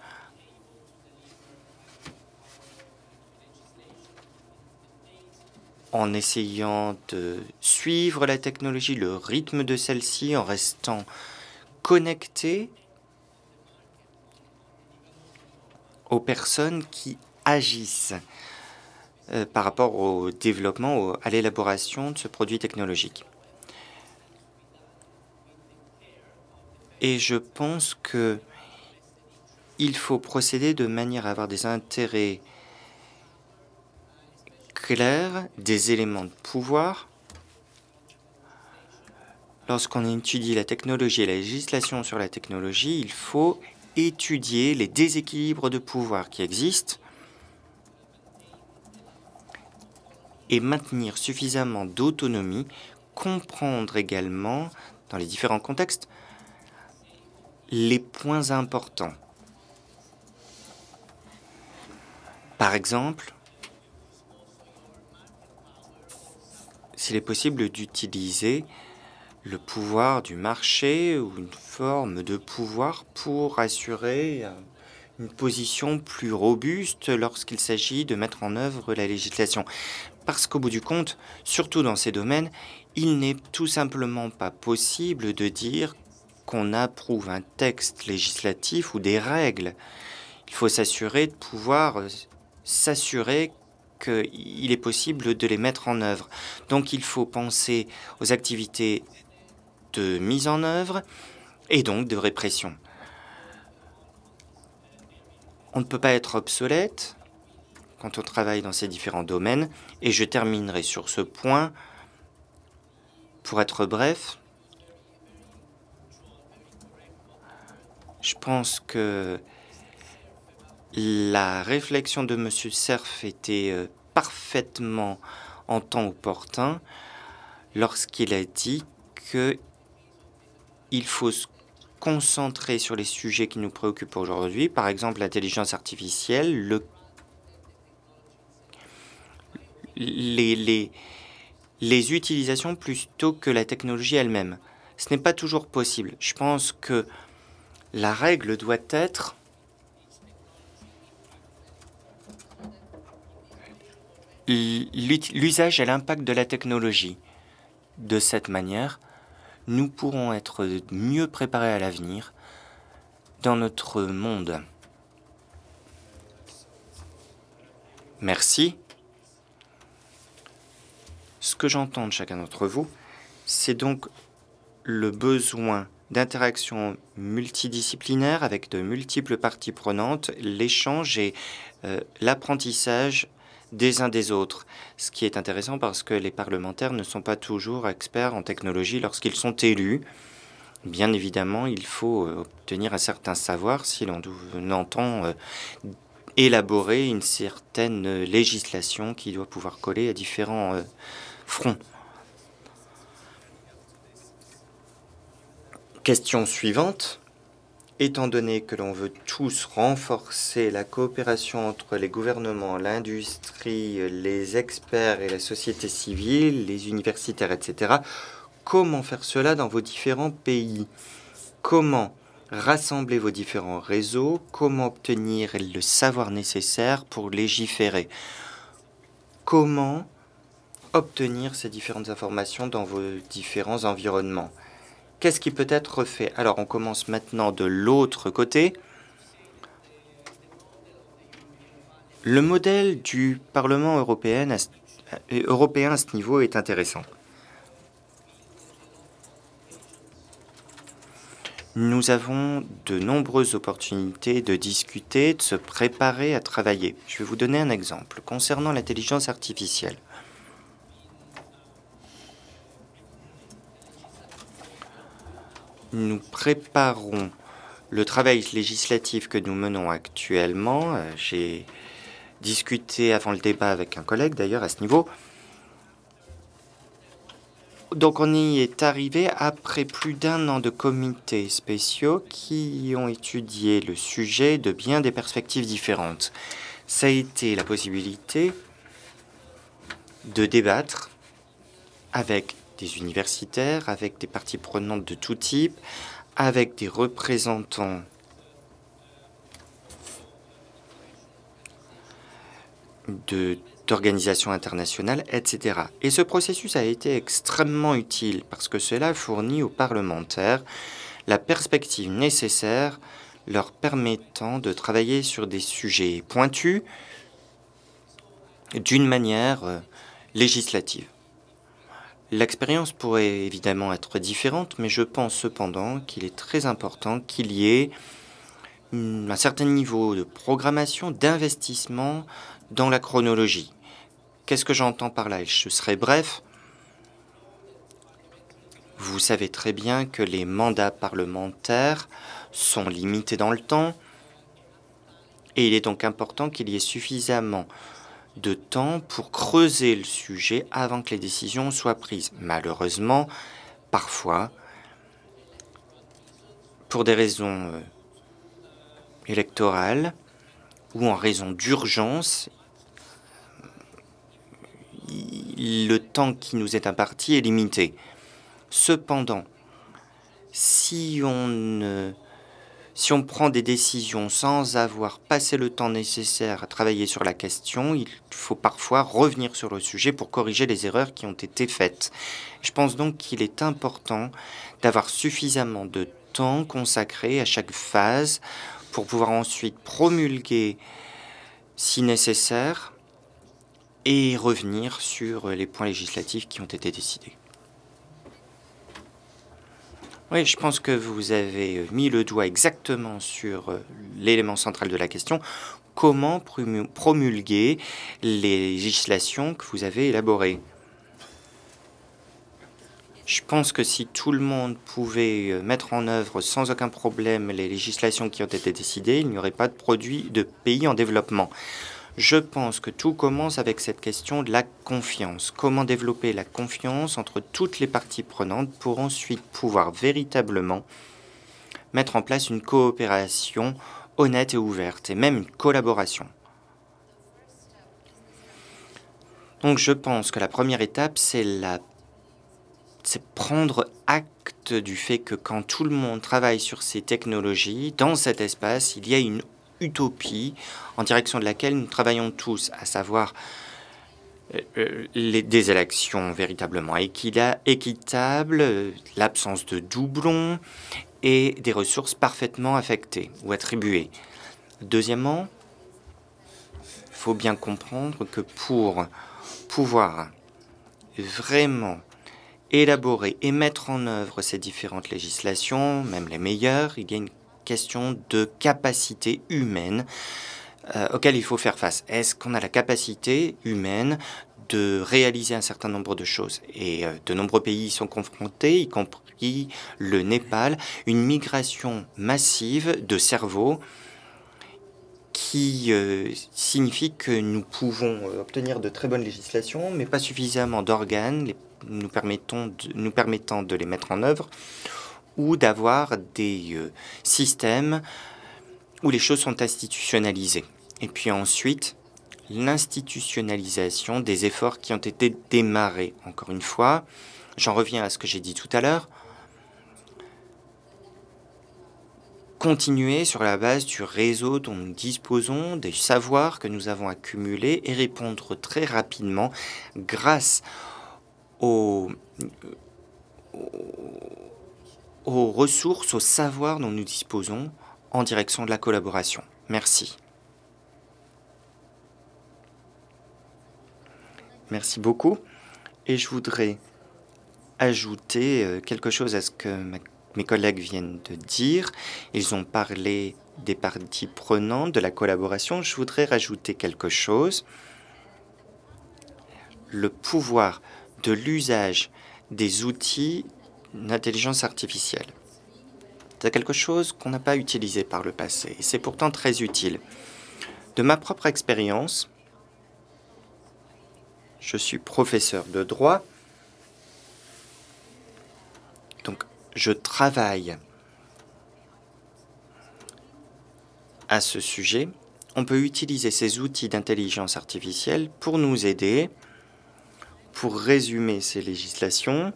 en essayant de suivre la technologie, le rythme de celle-ci, en restant connecté aux personnes qui agissent euh, par rapport au développement, à l'élaboration de ce produit technologique. Et je pense que il faut procéder de manière à avoir des intérêts des éléments de pouvoir. Lorsqu'on étudie la technologie et la législation sur la technologie, il faut étudier les déséquilibres de pouvoir qui existent et maintenir suffisamment d'autonomie, comprendre également, dans les différents contextes, les points importants. Par exemple, s'il est possible d'utiliser le pouvoir du marché ou une forme de pouvoir pour assurer euh, une position plus robuste lorsqu'il s'agit de mettre en œuvre la législation. Parce qu'au bout du compte, surtout dans ces domaines, il n'est tout simplement pas possible de dire qu'on approuve un texte législatif ou des règles. Il faut s'assurer de pouvoir euh, s'assurer qu'il est possible de les mettre en œuvre. Donc il faut penser aux activités de mise en œuvre et donc de répression. On ne peut pas être obsolète quand on travaille dans ces différents domaines, et je terminerai sur ce point. Pour être bref, je pense que la réflexion de Monsieur Cerf était euh, parfaitement en temps opportun lorsqu'il a dit qu'il faut se concentrer sur les sujets qui nous préoccupent aujourd'hui, par exemple l'intelligence artificielle, les utilisations plutôt que la technologie elle-même. Ce n'est pas toujours possible. Je pense que la règle doit être l'usage et l'impact de la technologie. De cette manière, nous pourrons être mieux préparés à l'avenir dans notre monde. Merci. Ce que j'entends de chacun d'entre vous, c'est donc le besoin d'interaction multidisciplinaire avec de multiples parties prenantes, l'échange et euh, l'apprentissage des uns des autres. Ce qui est intéressant parce que les parlementaires ne sont pas toujours experts en technologie lorsqu'ils sont élus. Bien évidemment, il faut euh, obtenir un certain savoir si l'on entend euh, élaborer une certaine euh, législation qui doit pouvoir coller à différents fronts. Question suivante. Étant donné que l'on veut tous renforcer la coopération entre les gouvernements, l'industrie, les experts et la société civile, les universitaires, etc., comment faire cela dans vos différents pays Comment rassembler vos différents réseaux Comment obtenir le savoir nécessaire pour légiférer Comment obtenir ces différentes informations dans vos différents environnements Qu'est-ce qui peut être fait Alors, on commence maintenant de l'autre côté. Le modèle du Parlement européen à, ce, euh, européen à ce niveau est intéressant. Nous avons de nombreuses opportunités de discuter, de se préparer à travailler. Je vais vous donner un exemple concernant l'intelligence artificielle. nous préparons le travail législatif que nous menons actuellement. Euh, j'ai discuté avant le débat avec un collègue d'ailleurs à ce niveau. Donc on y est arrivé après plus d'un an de comités spéciaux qui ont étudié le sujet de bien des perspectives différentes. Ça a été la possibilité de débattre avec des universitaires, avec des parties prenantes de tout type, avec des représentants d'organisations internationales, etc. Et ce processus a été extrêmement utile parce que cela fournit aux parlementaires la perspective nécessaire leur permettant de travailler sur des sujets pointus d'une manière euh, législative. L'expérience pourrait évidemment être différente, mais je pense cependant qu'il est très important qu'il y ait un certain niveau de programmation, d'investissement dans la chronologie. Qu'est-ce que j'entends par là Je serai bref. Vous savez très bien que les mandats parlementaires sont limités dans le temps et il est donc important qu'il y ait suffisamment de temps pour creuser le sujet avant que les décisions soient prises. Malheureusement, parfois, pour des raisons euh, électorales ou en raison d'urgence, le temps qui nous est imparti est limité. Cependant, si on ne si on prend des décisions sans avoir passé le temps nécessaire à travailler sur la question, il faut parfois revenir sur le sujet pour corriger les erreurs qui ont été faites. Je pense donc qu'il est important d'avoir suffisamment de temps consacré à chaque phase pour pouvoir ensuite promulguer si nécessaire et revenir sur les points législatifs qui ont été décidés. Oui, je pense que vous avez mis le doigt exactement sur euh, l'élément central de la question. Comment promulguer les législations que vous avez élaborées je pense que si tout le monde pouvait euh, mettre en œuvre sans aucun problème les législations qui ont été décidées, il n'y aurait pas de produits de pays en développement. Je pense que tout commence avec cette question de la confiance. Comment développer la confiance entre toutes les parties prenantes pour ensuite pouvoir véritablement mettre en place une coopération honnête et ouverte, et même une collaboration. Donc je pense que la première étape, c'est la... prendre acte du fait que quand tout le monde travaille sur ces technologies, dans cet espace, il y a une utopie en direction de laquelle nous travaillons tous, à savoir euh, euh, des élections véritablement équitables, euh, l'absence de doublons et des ressources parfaitement affectées ou attribuées. Deuxièmement, il faut bien comprendre que pour pouvoir vraiment élaborer et mettre en œuvre ces différentes législations, même les meilleures, il y a une question de capacité humaine euh, auquel il faut faire face. Est-ce qu'on a la capacité humaine de réaliser un certain nombre de choses. Et euh, de nombreux pays y sont confrontés, y compris le Népal, une migration massive de cerveaux qui euh, signifie que nous pouvons obtenir de très bonnes législations, mais pas suffisamment d'organes nous permettant de les mettre en œuvre ou d'avoir des euh, systèmes où les choses sont institutionnalisées. Et puis ensuite, l'institutionnalisation des efforts qui ont été démarrés. Encore une fois, j'en reviens à ce que j'ai dit tout à l'heure. Continuer sur la base du réseau dont nous disposons, des savoirs que nous avons accumulés et répondre très rapidement grâce aux aux ressources, aux savoirs dont nous disposons en direction de la collaboration. Merci. Merci beaucoup. Et je voudrais ajouter euh, quelque chose à ce que mes collègues viennent de dire. Ils ont parlé des parties prenantes, de la collaboration. Je voudrais rajouter quelque chose. Le pouvoir de l'usage des outils l'intelligence artificielle. C'est quelque chose qu'on n'a pas utilisé par le passé, c'est pourtant très utile. De ma propre expérience, je suis professeur de droit, donc je travaille à ce sujet. On peut utiliser ces outils d'intelligence artificielle pour nous aider, pour résumer ces législations,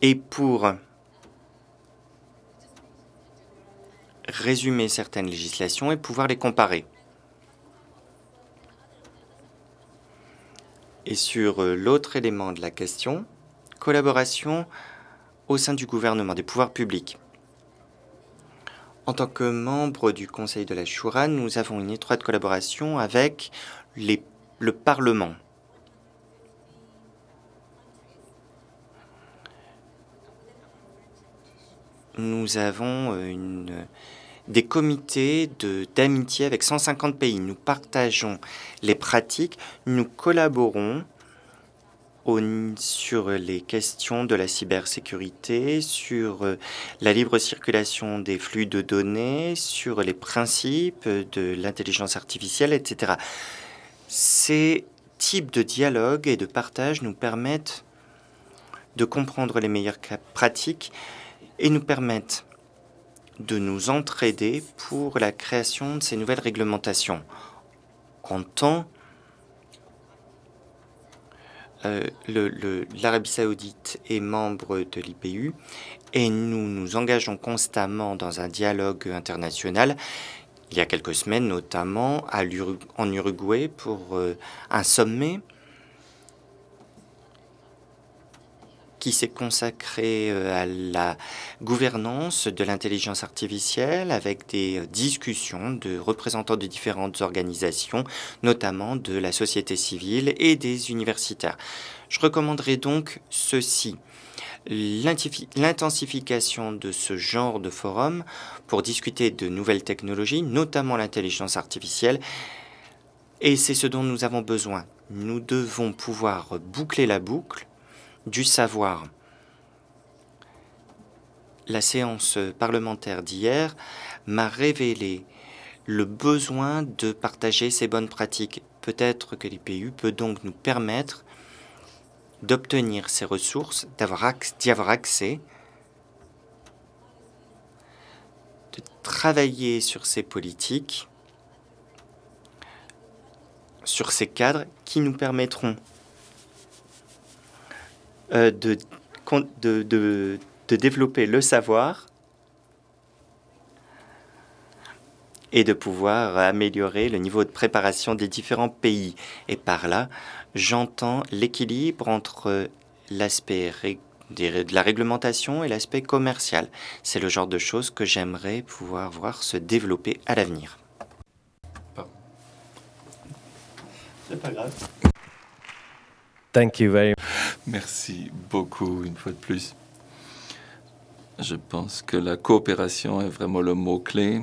Et pour résumer certaines législations et pouvoir les comparer. Et sur euh, l'autre élément de la question, collaboration au sein du gouvernement, des pouvoirs publics. En tant que membre du Conseil de la Chourane, nous avons une étroite collaboration avec le Parlement. nous avons euh, euh, des comités d'amitié avec 150 pays. Nous partageons les pratiques, nous collaborons sur les questions de la cybersécurité, sur euh, la libre circulation des flux de données, sur les principes de l'intelligence artificielle, etc. Ces types de dialogue et de partage nous permettent de comprendre les meilleures pratiques, et nous permettent de nous entraider pour la création de ces nouvelles réglementations. En tant euh, l'Arabie saoudite est membre de l'IPU et nous nous engageons constamment dans un dialogue international. Il y a quelques semaines, notamment en Uruguay, pour euh, un sommet qui s'est consacré euh, à la gouvernance de l'intelligence artificielle avec des euh, discussions de représentants de différentes organisations, notamment de la société civile et des universitaires. Je recommanderais donc ceci l'intensification de ce genre de forum pour discuter de nouvelles technologies, notamment l'intelligence artificielle. Et c'est ce dont nous avons besoin. Nous devons pouvoir boucler la boucle du savoir. La séance parlementaire d'hier m'a révélé le besoin de partager ces bonnes pratiques. Peut-être que l'IPU peut donc nous permettre d'obtenir ces ressources, d'y avoir accès, de travailler sur ces politiques, sur ces cadres qui nous permettront euh, de, de, de, de, développer le savoir et de pouvoir améliorer le niveau de préparation des différents pays. Et par là, j'entends l'équilibre entre euh, l'aspect de la réglementation et l'aspect commercial. C'est le genre de choses que j'aimerais pouvoir voir se développer à l'avenir. C'est pas grave. Merci beaucoup une fois de plus. Je pense que la coopération est vraiment le mot-clé.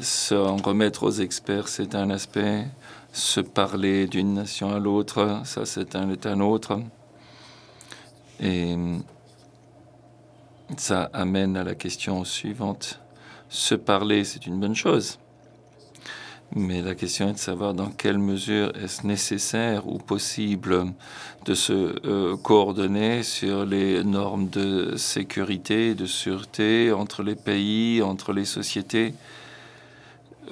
S'en remettre aux experts, c'est un aspect. Se parler d'une nation à l'autre, ça c'est un, un autre. Et ça amène à la question suivante. Se parler, c'est une bonne chose. Mais la question est de savoir dans quelle mesure est-ce nécessaire ou possible de se euh, coordonner sur les normes de sécurité, de sûreté entre les pays, entre les sociétés,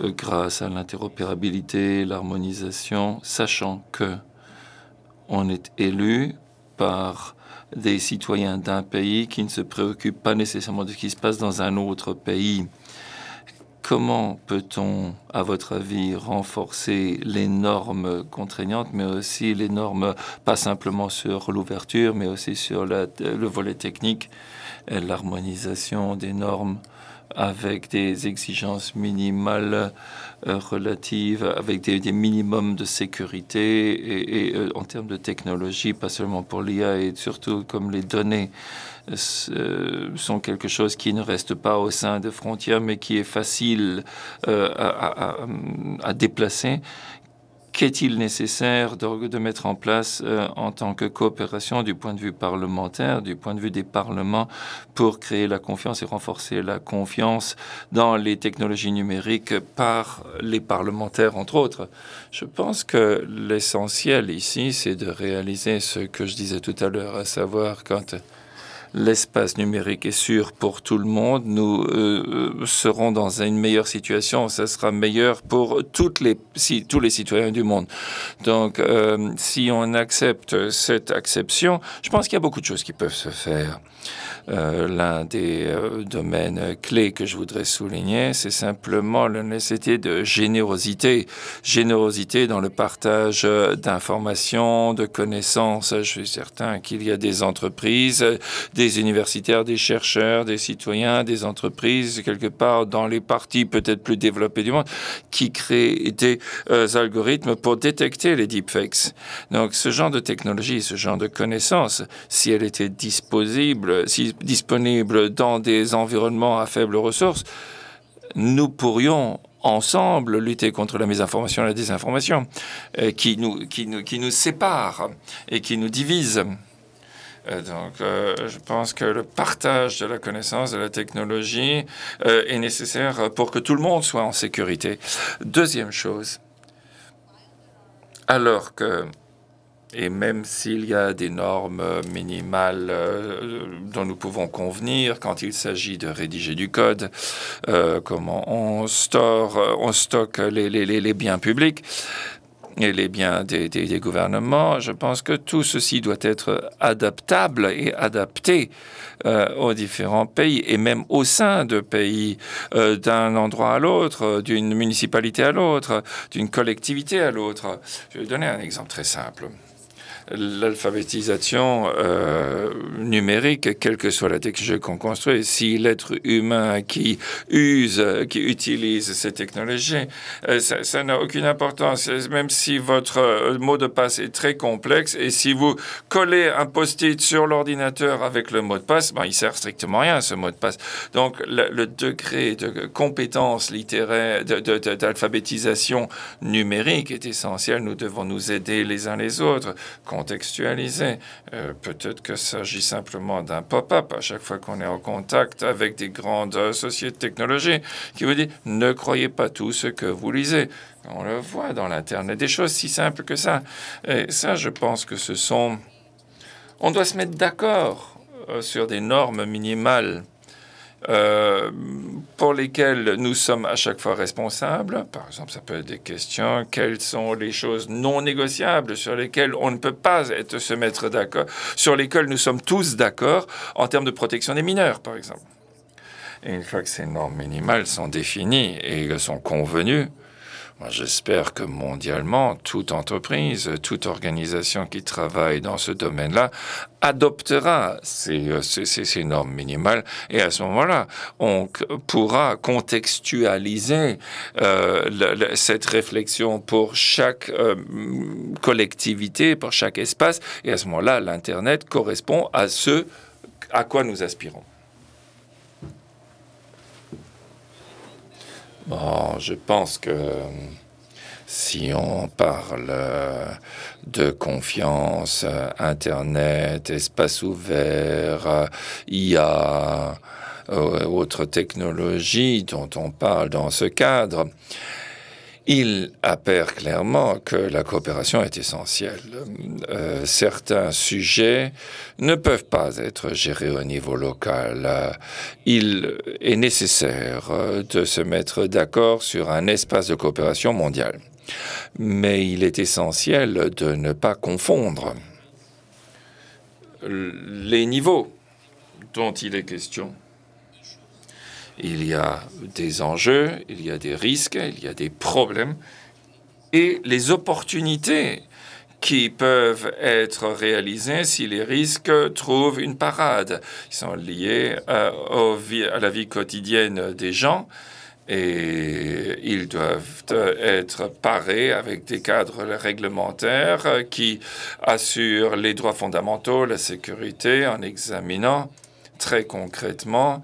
euh, grâce à l'interopérabilité, l'harmonisation, sachant que on est élu par des citoyens d'un pays qui ne se préoccupent pas nécessairement de ce qui se passe dans un autre pays. Comment peut-on, à votre avis, renforcer les normes contraignantes, mais aussi les normes, pas simplement sur l'ouverture, mais aussi sur le volet technique, l'harmonisation des normes avec des exigences minimales euh, relatives, avec des, minimums de sécurité et, euh, en termes de technologie, pas seulement pour l'IA et surtout comme les données euh, sont quelque chose qui ne reste pas au sein de frontières, mais qui est facile euh, à, déplacer, qu'est-il nécessaire de, mettre en place euh, en tant que coopération du point de vue parlementaire, du point de vue des parlements, pour créer la confiance et renforcer la confiance dans les technologies numériques par les parlementaires, entre autres. Je pense que l'essentiel ici, c'est de réaliser ce que je disais tout à l'heure, à savoir quand l'espace numérique est sûr pour tout le monde, nous euh, euh, serons dans une meilleure situation, ça sera meilleur pour toutes les, tous les citoyens du monde. Donc, euh, si on accepte cette acception, je pense qu'il y a beaucoup de choses qui peuvent se faire. L'un des domaines clés que je voudrais souligner, c'est simplement la nécessité de générosité. Générosité dans le partage d'informations, de connaissances. Je suis certain qu'il y a des entreprises, des des universitaires, des chercheurs, des citoyens, des entreprises, quelque part dans les parties peut-être plus développées du monde, qui créent des euh, algorithmes pour détecter les deepfakes. Donc ce genre de technologie, ce genre de connaissance, si elle était disponible, si disponible dans des environnements à faible ressources, nous pourrions ensemble lutter contre la mésinformation et la désinformation, euh, qui, nous, qui, qui nous sépare et qui nous divise. Euh, donc, euh, je pense que le partage de la connaissance, de la technologie euh, est nécessaire pour que tout le monde soit en sécurité. Deuxième chose, alors que et même s'il y a des normes minimales dont nous pouvons convenir quand il s'agit de rédiger du code, comment on, store, on stocke les, les biens publics, et les biens des, gouvernements. Je pense que tout ceci doit être adaptable et adapté euh, aux différents pays et même au sein de pays, euh, d'un endroit à l'autre, d'une municipalité à l'autre, d'une collectivité à l'autre. Je vais donner un exemple très simple l'alphabétisation euh, numérique, quelle que soit la technologie qu'on construit, si l'être humain qui use, qui utilise ces technologies, euh, ça n'a aucune importance. Même si votre euh, mot de passe est très complexe et si vous collez un post-it sur l'ordinateur avec le mot de passe, ben, il sert strictement rien ce mot de passe. Donc le, degré de compétence littéraire, d'alphabétisation numérique est essentiel. Nous devons nous aider les uns les autres contextualiser. Euh, peut-être que s'agit simplement d'un pop-up à chaque fois qu'on est en contact avec des grandes sociétés de technologie qui vous dit ne croyez pas tout ce que vous lisez. On le voit dans l'Internet, des choses si simples que ça. Et ça, je pense que ce sont... On doit se mettre d'accord euh, sur des normes minimales euh, pour lesquelles nous sommes à chaque fois responsables. Par exemple, ça peut être des questions, quelles sont les choses non négociables sur lesquelles on ne peut pas être, se mettre d'accord, sur lesquelles nous sommes tous d'accord en termes de protection des mineurs, par exemple. Et une fois que ces normes minimales sont définies et sont convenues, J'espère que mondialement, toute entreprise, toute organisation qui travaille dans ce domaine-là adoptera ces, euh, normes minimales et à ce moment-là, on pourra contextualiser euh, cette réflexion pour chaque euh, collectivité, pour chaque espace et à ce moment-là, l'Internet correspond à ce à quoi nous aspirons. Bon, oh, je pense que si on parle de confiance, Internet, espace ouvert, IA, euh, autres technologies dont on parle dans ce cadre, il appert clairement que la coopération est essentielle. Euh, certains sujets ne peuvent pas être gérés au niveau local. Euh, il est nécessaire euh, de se mettre d'accord sur un espace de coopération mondiale. Mais il est essentiel de ne pas confondre les niveaux dont il est question. Il y a des enjeux, il y a des risques, il y a des problèmes et les opportunités qui peuvent être réalisées si les risques trouvent une parade. Ils sont liés à, euh, à la vie quotidienne des gens et ils doivent être parés avec des cadres réglementaires qui assurent les droits fondamentaux, la sécurité, en examinant très concrètement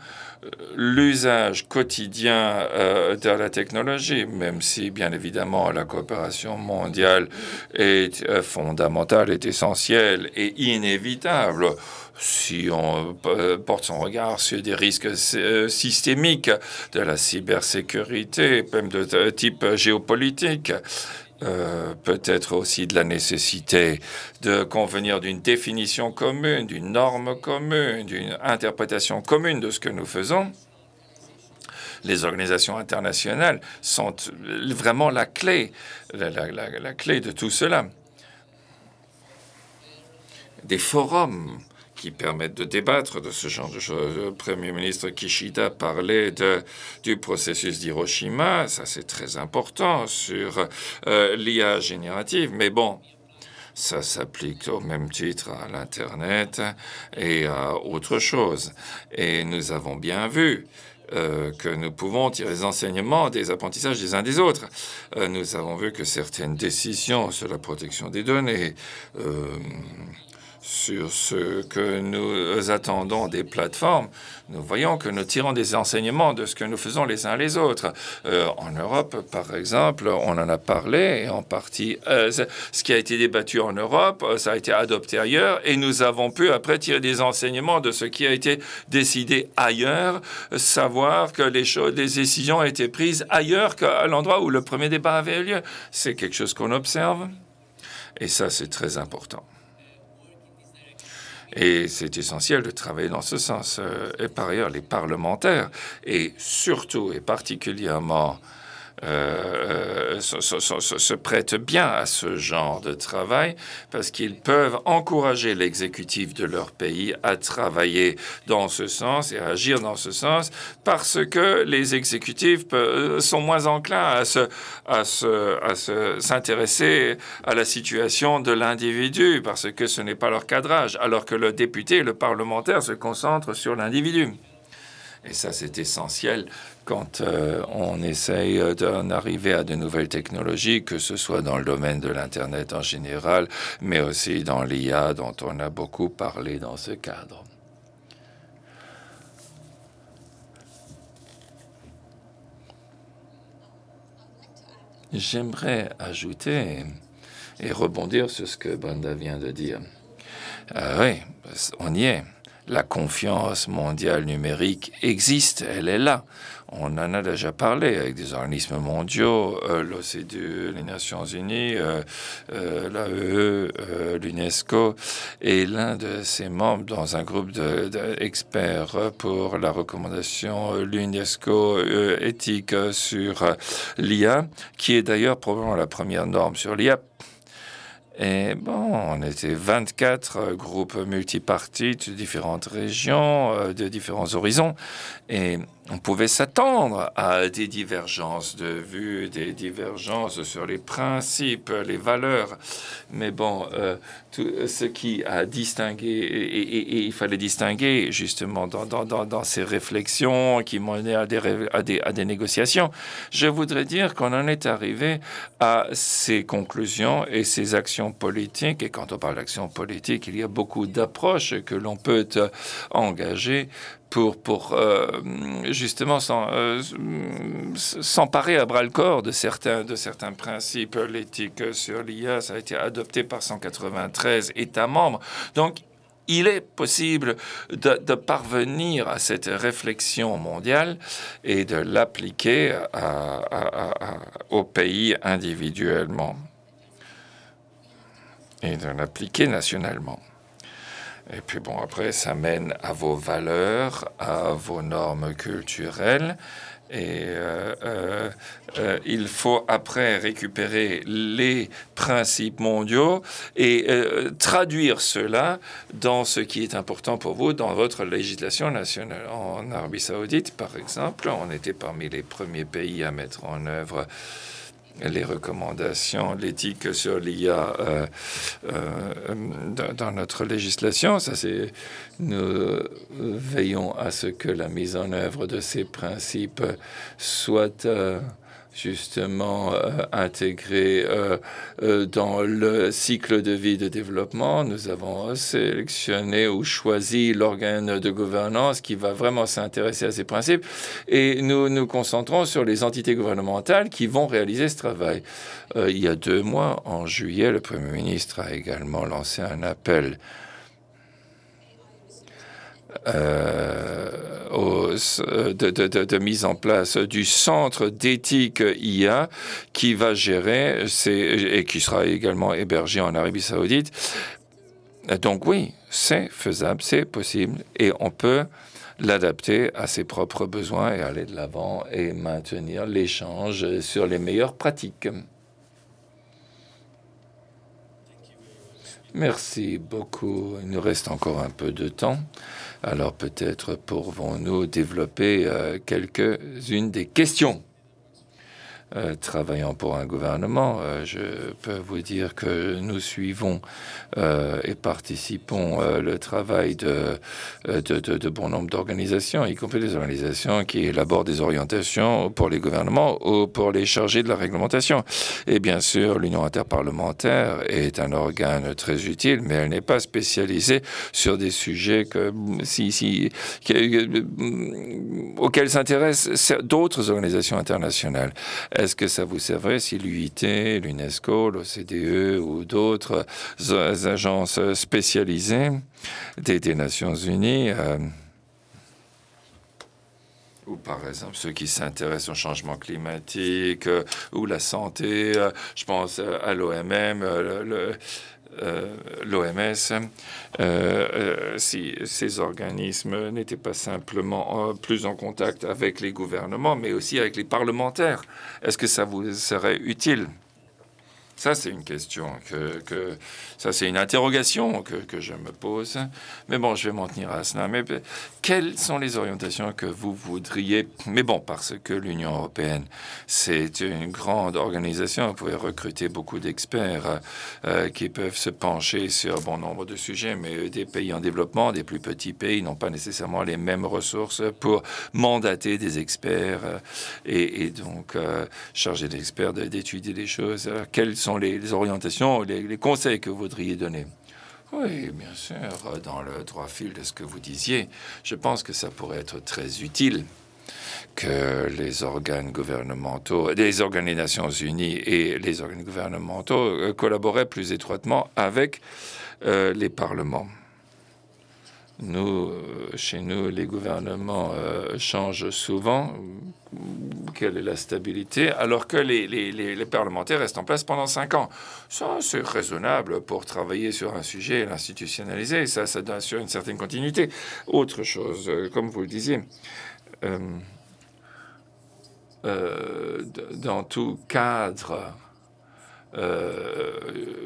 l'usage quotidien euh, de la technologie, même si bien évidemment la coopération mondiale est euh, fondamentale, est essentielle et inévitable si on euh, porte son regard sur des risques systémiques de la cybersécurité, même de type géopolitique. Euh, peut-être aussi de la nécessité de convenir d'une définition commune, d'une norme commune, d'une interprétation commune de ce que nous faisons, les organisations internationales sont vraiment la clé, la clé de tout cela. Des forums qui permettent de débattre de ce genre de choses. Le Premier ministre Kishida parlait de, du processus d'Hiroshima, ça c'est très important sur euh, l'IA générative, mais bon, ça s'applique au même titre à l'Internet et à autre chose. Et nous avons bien vu euh, que nous pouvons tirer des enseignements des apprentissages des uns des autres. Euh, nous avons vu que certaines décisions sur la protection des données, sur ce que nous attendons des plateformes, nous voyons que nous tirons des enseignements de ce que nous faisons les uns les autres. Euh, en Europe, par exemple, on en a parlé, en partie, euh, ce qui a été débattu en Europe, euh, ça a été adopté ailleurs, et nous avons pu après tirer des enseignements de ce qui a été décidé ailleurs, savoir que les, choses, les décisions étaient prises ailleurs qu'à l'endroit où le premier débat avait lieu. C'est quelque chose qu'on observe, et ça, c'est très important. Et c'est essentiel de travailler dans ce sens. Euh, et par ailleurs, les parlementaires, et surtout et particulièrement euh, se, prêtent bien à ce genre de travail parce qu'ils peuvent encourager l'exécutif de leur pays à travailler dans ce sens et à agir dans ce sens parce que les exécutifs euh, sont moins enclins à à s'intéresser à, à la situation de l'individu parce que ce n'est pas leur cadrage, alors que le député et le parlementaire se concentrent sur l'individu. Et ça, c'est essentiel quand euh, on essaye d'en arriver à de nouvelles technologies, que ce soit dans le domaine de l'Internet en général, mais aussi dans l'IA dont on a beaucoup parlé dans ce cadre. J'aimerais ajouter et rebondir sur ce que Banda vient de dire. Euh, oui, on y est la confiance mondiale numérique existe, elle est là. On en a déjà parlé avec des organismes mondiaux, euh, l'OCDE, les Nations Unies, euh, euh, l'AEE, e, l'UNESCO, et l'un de ses membres dans un groupe d'experts pour la recommandation l'UNESCO éthique sur l'IA, qui est d'ailleurs probablement la première norme sur l'IA, et bon, on était 24 euh, groupes multipartites de différentes régions, euh, de différents horizons. Et on pouvait s'attendre à des divergences de vues, des divergences sur les principes, les valeurs. Mais bon, euh, tout ce qui a distingué, et, il fallait distinguer justement dans, ces réflexions qui m'ont mené à des, à des négociations, je voudrais dire qu'on en est arrivé à ces conclusions et ces actions politiques. Et quand on parle d'action politique, il y a beaucoup d'approches que l'on peut engager pour, pour euh, justement euh, s'emparer à bras-le-corps de certains, de certains principes. L'éthique sur l'IA, ça a été adopté par 193 États membres. Donc, il est possible de, de, parvenir à cette réflexion mondiale et de l'appliquer au pays individuellement et de l'appliquer nationalement. Et puis bon, après, ça mène à vos valeurs, à vos normes culturelles. Et euh, euh, euh, il faut après récupérer les principes mondiaux et traduire cela dans ce qui est important pour vous, dans votre législation nationale. En Arabie saoudite, par exemple, on était parmi les premiers pays à mettre en œuvre les recommandations, l'éthique sur l'IA euh, euh, dans, notre législation. Ça, c'est nous veillons à ce que la mise en œuvre de ces principes soit euh, justement euh, intégré euh, euh, dans le cycle de vie de développement. Nous avons sélectionné ou choisi l'organe de gouvernance qui va vraiment s'intéresser à ces principes et nous nous concentrons sur les entités gouvernementales qui vont réaliser ce travail. il y a deux mois, en juillet, le Premier ministre a également lancé un appel euh, euh, de, mise en place du centre d'éthique IA qui va gérer et qui sera également hébergé en Arabie saoudite. Donc oui, c'est faisable, c'est possible et on peut l'adapter à ses propres besoins et aller de l'avant et maintenir l'échange sur les meilleures pratiques. Merci beaucoup. Il nous reste encore un peu de temps. Alors peut-être pouvons nous développer euh, quelques-unes des questions. Euh, travaillant pour un gouvernement, euh, je peux vous dire que nous suivons euh, et participons le travail de de, bon nombre d'organisations, y compris des organisations qui élaborent des orientations pour les gouvernements ou pour les chargés de la réglementation. Et bien sûr, l'Union interparlementaire est un organe très utile, mais elle n'est pas spécialisée sur des sujets que, mm, mm, auxquels s'intéressent d'autres organisations internationales. Est-ce que ça vous servirait si l'UIT, l'UNESCO, l'OCDE ou d'autres euh, agences spécialisées des, Nations Unies euh, ou par exemple ceux qui s'intéressent au changement climatique euh, ou la santé, je pense à l'OMM, euh, l'OMS, euh, euh, si ces organismes n'étaient pas simplement plus en contact avec les gouvernements, mais aussi avec les parlementaires. Est-ce que ça vous serait utile ça, c'est une question que, ça, c'est une interrogation que, je me pose. Mais bon, je vais m'en tenir à cela. Mais quelles sont les orientations que vous voudriez Mais bon, parce que l'Union européenne, c'est une grande organisation. Vous pouvez recruter beaucoup d'experts euh, qui peuvent se pencher sur bon nombre de sujets. Mais des pays en développement, des plus petits pays, n'ont pas nécessairement les mêmes ressources pour mandater des experts euh, et, donc euh, charger charger d'experts d'étudier les choses. quelles sont les, orientations, les, conseils que vous voudriez donner Oui, bien sûr, dans le droit fil de ce que vous disiez, je pense que ça pourrait être très utile que les organes gouvernementaux, les organes des Nations Unies et les organes gouvernementaux euh, collaboraient plus étroitement avec euh, les parlements. Nous, euh, chez nous, les gouvernements euh, changent souvent. Quelle est la stabilité Alors que les, parlementaires restent en place pendant cinq ans. Ça, c'est raisonnable pour travailler sur un sujet et l'institutionnaliser. Ça, ça assure une certaine continuité. Autre chose, euh, comme vous le disiez, dans tout cadre euh,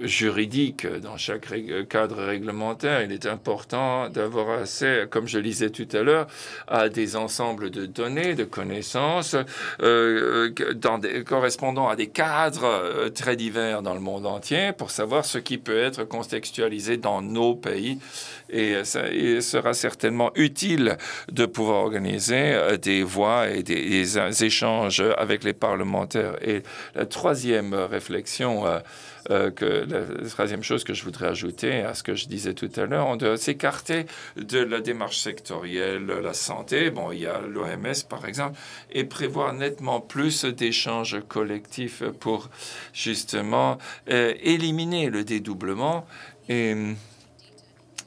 juridique, dans chaque cadre réglementaire, il est important d'avoir assez, comme je lisais tout à l'heure, à des ensembles de données, de connaissances, euh, euh, correspondant à des cadres très divers dans le monde entier, pour savoir ce qui peut être contextualisé dans nos pays et, ça, il sera certainement utile de pouvoir organiser euh, des voix et des, euh, échanges avec les parlementaires. Et la troisième réflexion, euh, que la troisième chose que je voudrais ajouter à ce que je disais tout à l'heure, on doit s'écarter de la démarche sectorielle, la santé, bon, il y a l'OMS par exemple, et prévoir nettement plus d'échanges collectifs pour justement éliminer le dédoublement et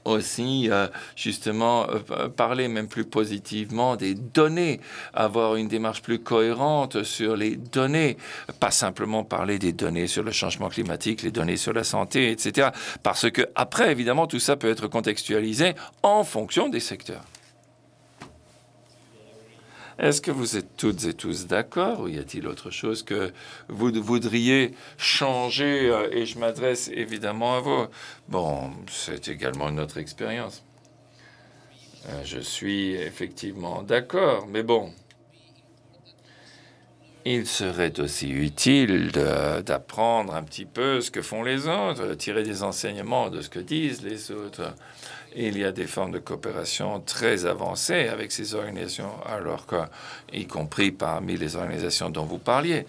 aussi euh, justement euh, parler même plus positivement des données, avoir une démarche plus cohérente sur les données, pas simplement parler des données sur le changement climatique, les données sur la santé, etc. Parce que après, évidemment, tout ça peut être contextualisé en fonction des secteurs. Est-ce que vous êtes toutes et tous d'accord ou y a-t-il autre chose que vous voudriez changer euh, Et je m'adresse évidemment à vous. Bon, c'est également notre expérience. Euh, je suis effectivement d'accord, mais bon il serait aussi utile d'apprendre un petit peu ce que font les autres, tirer des enseignements de ce que disent les autres. il y a des formes de coopération très avancées avec ces organisations, alors que, y compris parmi les organisations dont vous parliez,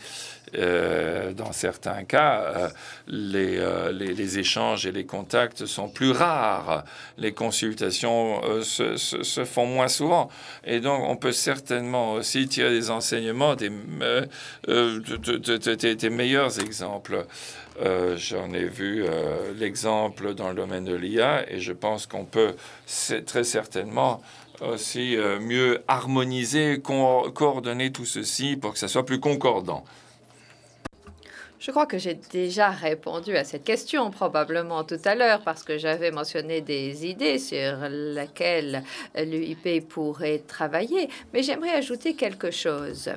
euh, dans certains cas, euh, euh, les, les, échanges et les contacts sont plus rares. Les consultations se, se, font moins souvent. Et donc, on peut certainement aussi tirer des enseignements des, tes euh, meilleurs exemples. Euh, j'en ai vu euh, l'exemple dans le domaine de l'IA et je pense qu'on peut très certainement aussi mieux harmoniser, coordonner tout ceci pour que ça soit plus concordant. Je crois que j'ai déjà répondu à cette question probablement tout à l'heure parce que j'avais mentionné des idées sur lesquelles l'UIP pourrait travailler. Mais j'aimerais ajouter quelque chose.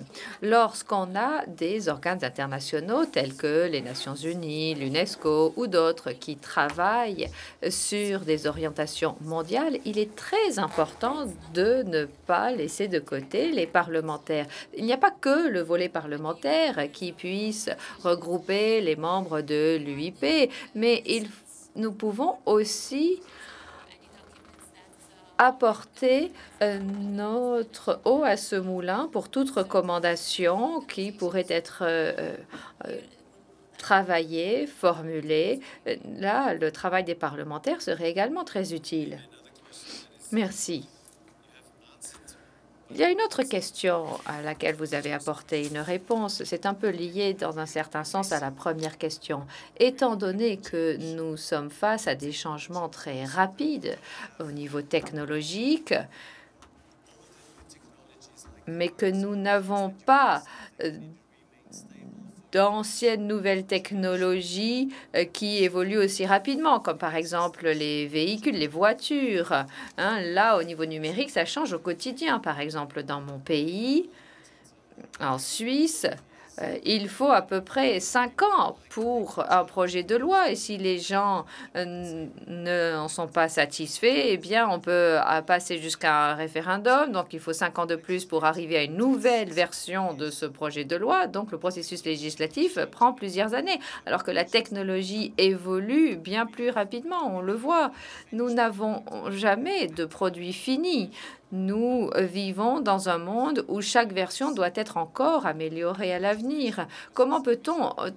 Lorsqu'on a des organes internationaux tels que les Nations Unies, l'UNESCO ou d'autres qui travaillent sur des orientations mondiales, il est très important de ne pas laisser de côté les parlementaires. Il n'y a pas que le volet parlementaire qui puisse regrouper les membres de l'UIP, mais il, nous pouvons aussi apporter euh, notre eau à ce moulin pour toute recommandation qui pourrait être euh, euh, travaillée, formulée. Là, le travail des parlementaires serait également très utile. Merci. Il y a une autre question à laquelle vous avez apporté une réponse. C'est un peu lié dans un certain sens à la première question. Étant donné que nous sommes face à des changements très rapides au niveau technologique, mais que nous n'avons pas d'anciennes nouvelles technologies euh, qui évoluent aussi rapidement, comme par exemple les véhicules, les voitures. Hein. là, au niveau numérique, ça change au quotidien. Par exemple, dans mon pays, en Suisse, euh, il faut à peu près cinq ans pour un projet de loi. Et si les gens euh, ne sont pas satisfaits, eh bien, on peut euh, passer jusqu'à un référendum. Donc, il faut cinq ans de plus pour arriver à une nouvelle version de ce projet de loi. Donc, le processus législatif prend plusieurs années, alors que la technologie évolue bien plus rapidement. On le voit. Nous n'avons jamais de produit fini. Nous vivons dans un monde où chaque version doit être encore améliorée à l'avenir. Comment peut-on euh,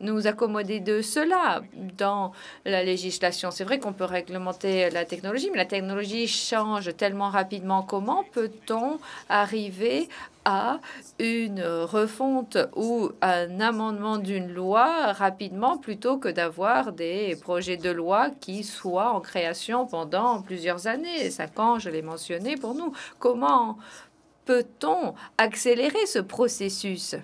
nous accommoder de cela dans la législation. C'est vrai qu'on peut réglementer la technologie, mais la technologie change tellement rapidement. Comment peut-on arriver à une refonte ou un amendement d'une loi rapidement plutôt que d'avoir des projets de loi qui soient en création pendant plusieurs années. Ça, quand je l'ai mentionné pour nous. Comment peut-on accélérer ce processus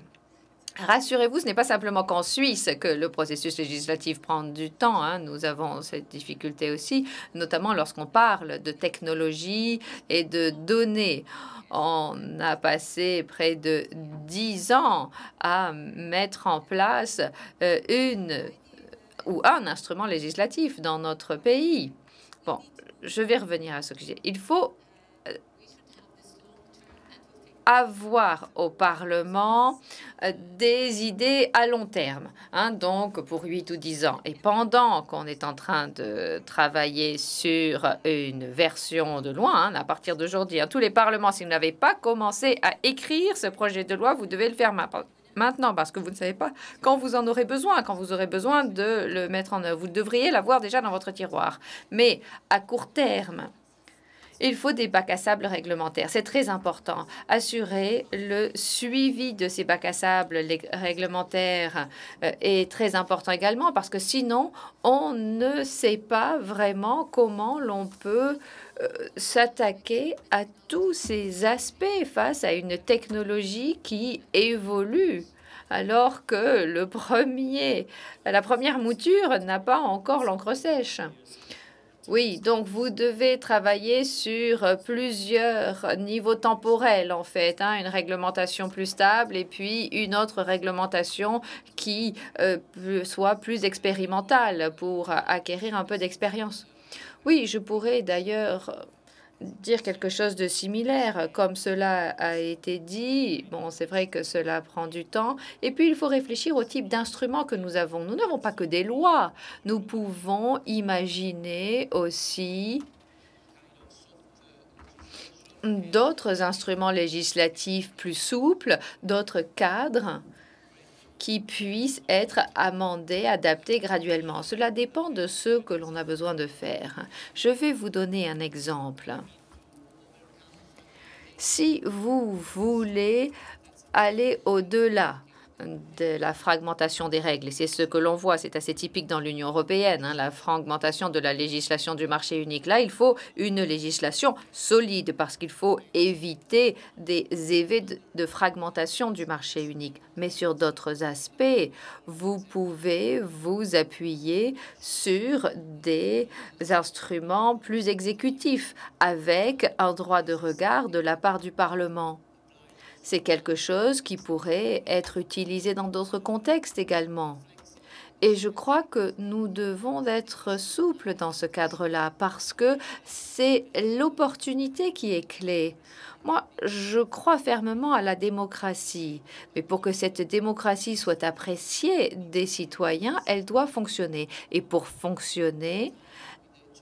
Rassurez-vous, ce n'est pas simplement qu'en Suisse que le processus législatif prend du temps. Hein. Nous avons cette difficulté aussi, notamment lorsqu'on parle de technologie et de données. On a passé près de dix ans à mettre en place euh, une ou un instrument législatif dans notre pays. Bon, je vais revenir à ce que j'ai. Il faut avoir au Parlement euh, des idées à long terme, hein. donc pour 8 ou 10 ans. Et pendant qu'on est en train de travailler sur une version de loi, hein, à partir d'aujourd'hui, hein, tous les parlements, si vous n'avez pas commencé à écrire ce projet de loi, vous devez le faire maintenant maintenant parce que vous ne savez pas quand vous en aurez besoin, quand vous aurez besoin de le mettre en œuvre. Vous devriez l'avoir déjà dans votre tiroir. Mais à court terme, il faut des bacs à sable réglementaires. C'est très important. Assurer le suivi de ces bacs à sable réglementaires euh, est très important également parce que sinon, on ne sait pas vraiment comment l'on peut euh, s'attaquer à tous ces aspects face à une technologie qui évolue alors que le premier, la première mouture n'a pas encore l'encre sèche. Oui, donc vous devez travailler sur euh, plusieurs niveaux temporels, en fait. Hein, une réglementation plus stable et puis une autre réglementation qui euh, soit plus expérimentale pour euh, acquérir un peu d'expérience. Oui, je pourrais d'ailleurs dire quelque chose de similaire. Comme cela a été dit, bon, c'est vrai que cela prend du temps. Et puis, il faut réfléchir au type d'instruments que nous avons. Nous n'avons pas que des lois. Nous pouvons imaginer aussi d'autres instruments législatifs plus souples, d'autres cadres qui puisse être amendé, adapté graduellement. Cela dépend de ce que l'on a besoin de faire. Je vais vous donner un exemple. Si vous voulez aller au-delà de la fragmentation des règles. Et c'est ce que l'on voit, c'est assez typique dans l'Union européenne, hein, la fragmentation de la législation du marché unique. Là, il faut une législation solide parce qu'il faut éviter des effets de fragmentation du marché unique. Mais sur d'autres aspects, vous pouvez vous appuyer sur des instruments plus exécutifs avec un droit de regard de la part du Parlement. C'est quelque chose qui pourrait être utilisé dans d'autres contextes également. Et je crois que nous devons être souples dans ce cadre-là parce que c'est l'opportunité qui est clé. Moi, je crois fermement à la démocratie, mais pour que cette démocratie soit appréciée des citoyens, elle doit fonctionner. Et pour fonctionner,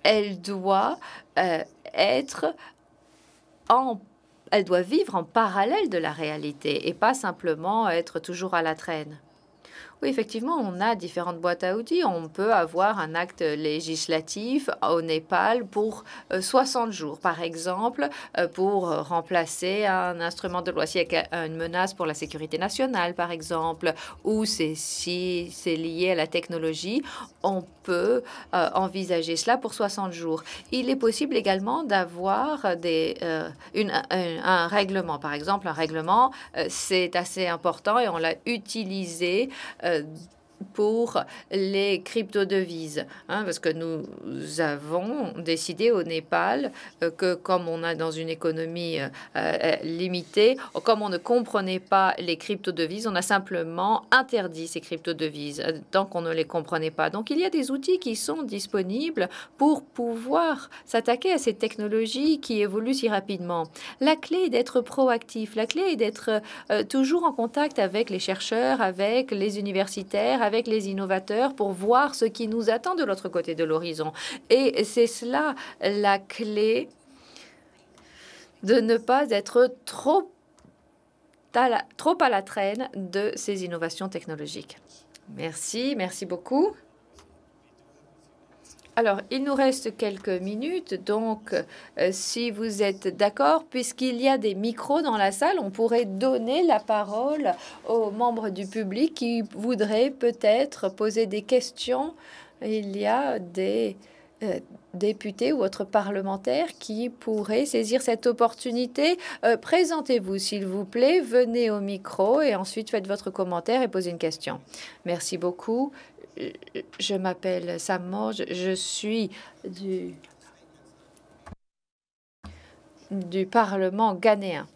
elle doit euh, être en elle doit vivre en parallèle de la réalité et pas simplement être toujours à la traîne effectivement, on a différentes boîtes à outils. On peut avoir un acte législatif au Népal pour 60 euh, jours, par exemple, euh, pour euh, remplacer un instrument de loi s'il y a une menace pour la sécurité nationale, par exemple, ou si c'est lié à la technologie, on peut envisager cela pour 60 jours. Il est possible également d'avoir un, règlement, par exemple, un règlement, c'est assez important et on l'a utilisé heads pour les crypto-devises, hein, parce que nous avons décidé au Népal euh, que comme on est dans une économie euh, euh, limitée, comme on ne comprenait pas les crypto-devises, on a simplement interdit ces crypto-devises tant qu'on ne les comprenait pas. Donc il y a des outils qui sont disponibles pour pouvoir s'attaquer à ces technologies qui évoluent si rapidement. La clé est d'être proactif, la clé est d'être toujours en contact avec les chercheurs, avec les universitaires, avec les innovateurs pour voir ce qui nous attend de l'autre côté de l'horizon. Et c'est cela la clé de ne pas être trop à la, trop à la traîne de ces innovations technologiques. Merci, merci beaucoup. Alors, il nous reste quelques minutes, donc euh, si vous êtes d'accord, puisqu'il y a des micros dans la salle, on pourrait donner la parole aux membres du public qui voudraient peut-être poser des questions. Il y a des euh, députés ou autres parlementaires qui pourraient saisir cette opportunité. Euh, présentez-vous, s'il vous plaît, venez au micro et ensuite faites votre commentaire et posez une question. Merci beaucoup je m'appelle Samor, je, suis du, du Parlement ghanéen.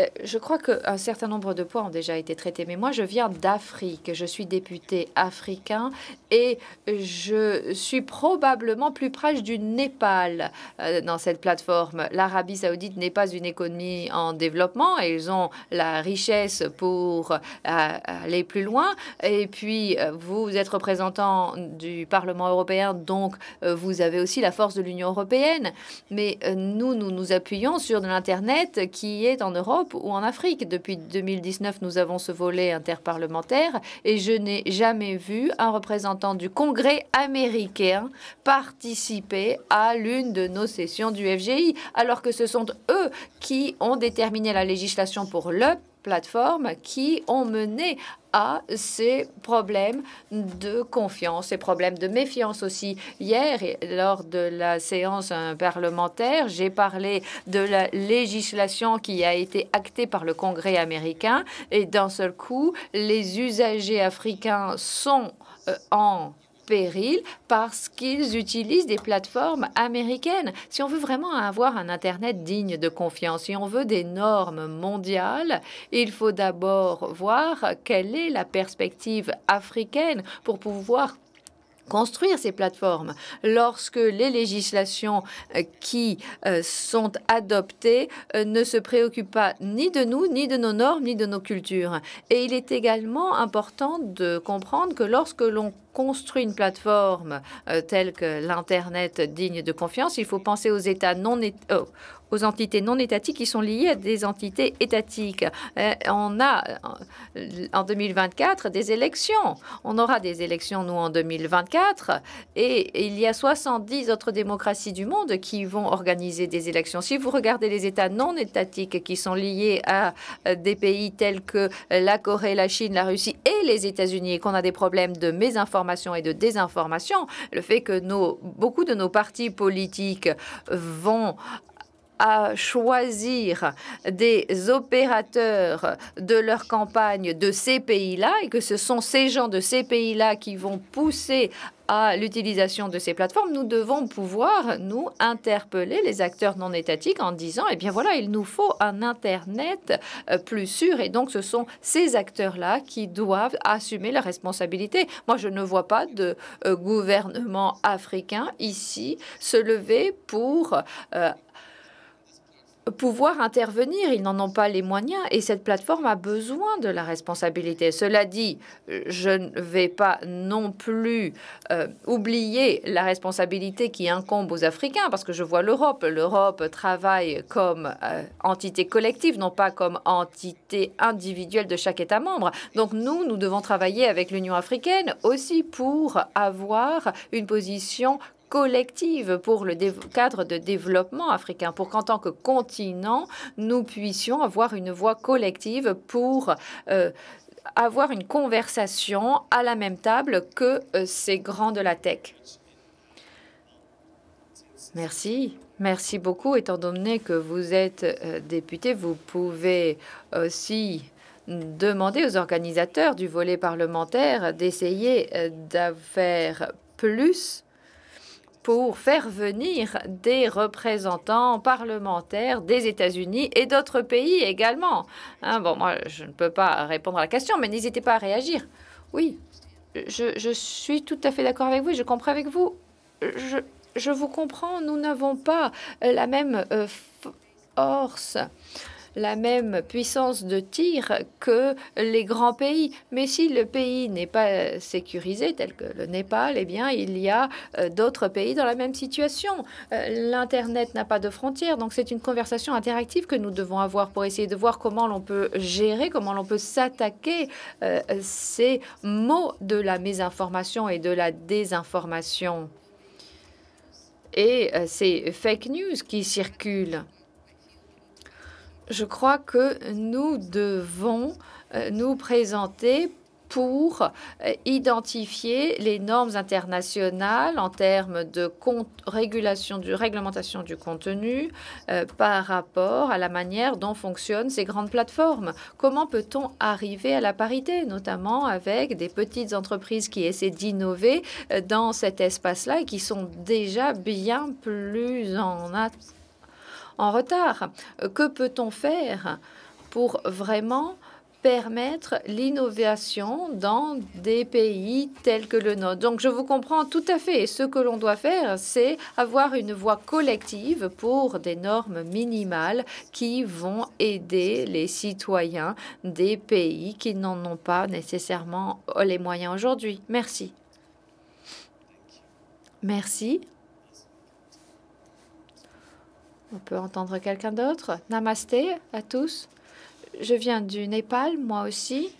Euh, je crois qu'un certain nombre de points ont déjà été traités, mais moi je viens d'Afrique, je suis député africain et je suis probablement plus proche du Népal euh, dans cette plateforme. L'Arabie saoudite n'est pas une économie en développement et ils ont la richesse pour euh, aller plus loin. Et puis vous êtes représentant du Parlement européen, donc vous avez aussi la force de l'Union européenne. Mais nous, nous nous appuyons sur l'Internet qui est en Europe ou en Afrique. Depuis 2019, nous avons ce volet interparlementaire et je n'ai jamais vu un représentant du Congrès américain participer à l'une de nos sessions du FGI, alors que ce sont eux qui ont déterminé la législation pour l'UP plateformes qui ont mené à ces problèmes de confiance, ces problèmes de méfiance aussi. Hier, lors de la séance parlementaire, j'ai parlé de la législation qui a été actée par le Congrès américain et d'un seul coup, les usagers africains sont euh, en péril parce qu'ils utilisent des plateformes américaines. Si on veut vraiment avoir un Internet digne de confiance, si on veut des normes mondiales, il faut d'abord voir quelle est la perspective africaine pour pouvoir construire ces plateformes. Lorsque les législations euh, qui euh, sont adoptées euh, ne se préoccupent pas ni de nous, ni de nos normes, ni de nos cultures. Et il est également important de comprendre que lorsque l'on construit une plateforme telle que l'Internet digne de confiance, il faut penser aux États non, oh, aux entités non étatiques qui sont liées à des entités étatiques. Euh, on a euh, en 2024 des élections. On aura des élections, nous, en 2024. Et il y a 70 autres démocraties du monde qui vont organiser des élections. Si vous regardez les États non étatiques qui sont liés à euh, des pays tels que la Corée, la Chine, la Russie et les États-Unis, et qu'on a des problèmes de mésinformation et de désinformation, le fait que nos, beaucoup de nos partis politiques vont à choisir des opérateurs de leur campagne de ces pays-là et que ce sont ces gens de ces pays-là qui vont pousser à l'utilisation de ces plateformes, nous devons pouvoir, nous, interpeller les acteurs non étatiques en disant, eh bien voilà, il nous faut un Internet euh, plus sûr. Et donc, ce sont ces acteurs-là qui doivent assumer la responsabilité. Moi, je ne vois pas de euh, gouvernement africain ici se lever pour euh, pouvoir intervenir. Ils n'en ont pas les moyens et cette plateforme a besoin de la responsabilité. Cela dit, je ne vais pas non plus euh, oublier la responsabilité qui incombe aux Africains parce que je vois l'Europe. L'Europe travaille comme euh, entité collective, non pas comme entité individuelle de chaque État membre. Donc nous, nous devons travailler avec l'Union africaine aussi pour avoir une position collective pour le cadre de développement africain, pour qu'en tant que continent, nous puissions avoir une voix collective pour euh, avoir une conversation à la même table que euh, ces grands de la tech. Merci. Merci beaucoup. Étant donné que vous êtes euh, député, vous pouvez aussi demander aux organisateurs du volet parlementaire d'essayer d'avoir plus pour faire venir des représentants parlementaires des États-Unis et d'autres pays également. Hein, bon, moi, je ne peux pas répondre à la question, mais n'hésitez pas à réagir. Oui, je, je suis tout à fait d'accord avec vous, je comprends avec vous. Je, je vous comprends, nous n'avons pas la même euh, force la même puissance de tir que les grands pays. Mais si le pays n'est pas sécurisé, tel que le Népal, eh bien, il y a euh, d'autres pays dans la même situation. Euh, L'Internet n'a pas de frontières, donc c'est une conversation interactive que nous devons avoir pour essayer de voir comment l'on peut gérer, comment l'on peut s'attaquer euh, ces mots de la mésinformation et de la désinformation et ces fake news qui circulent je crois que nous devons euh, nous présenter pour euh, identifier les normes internationales en termes de régulation du réglementation du contenu euh, par rapport à la manière dont fonctionnent ces grandes plateformes. Comment peut-on arriver à la parité, notamment avec des petites entreprises qui essaient d'innover dans cet espace-là et qui sont déjà bien plus en attente en retard. Euh, que peut-on faire pour vraiment permettre l'innovation dans des pays tels que le nôtre. Donc je vous comprends tout à fait. Ce que l'on doit faire, c'est avoir une voie collective pour des normes minimales qui vont aider les citoyens des pays qui n'en ont pas nécessairement les moyens aujourd'hui. Merci. Merci. On peut entendre quelqu'un d'autre. Namaste à tous. Je viens du Népal, moi aussi.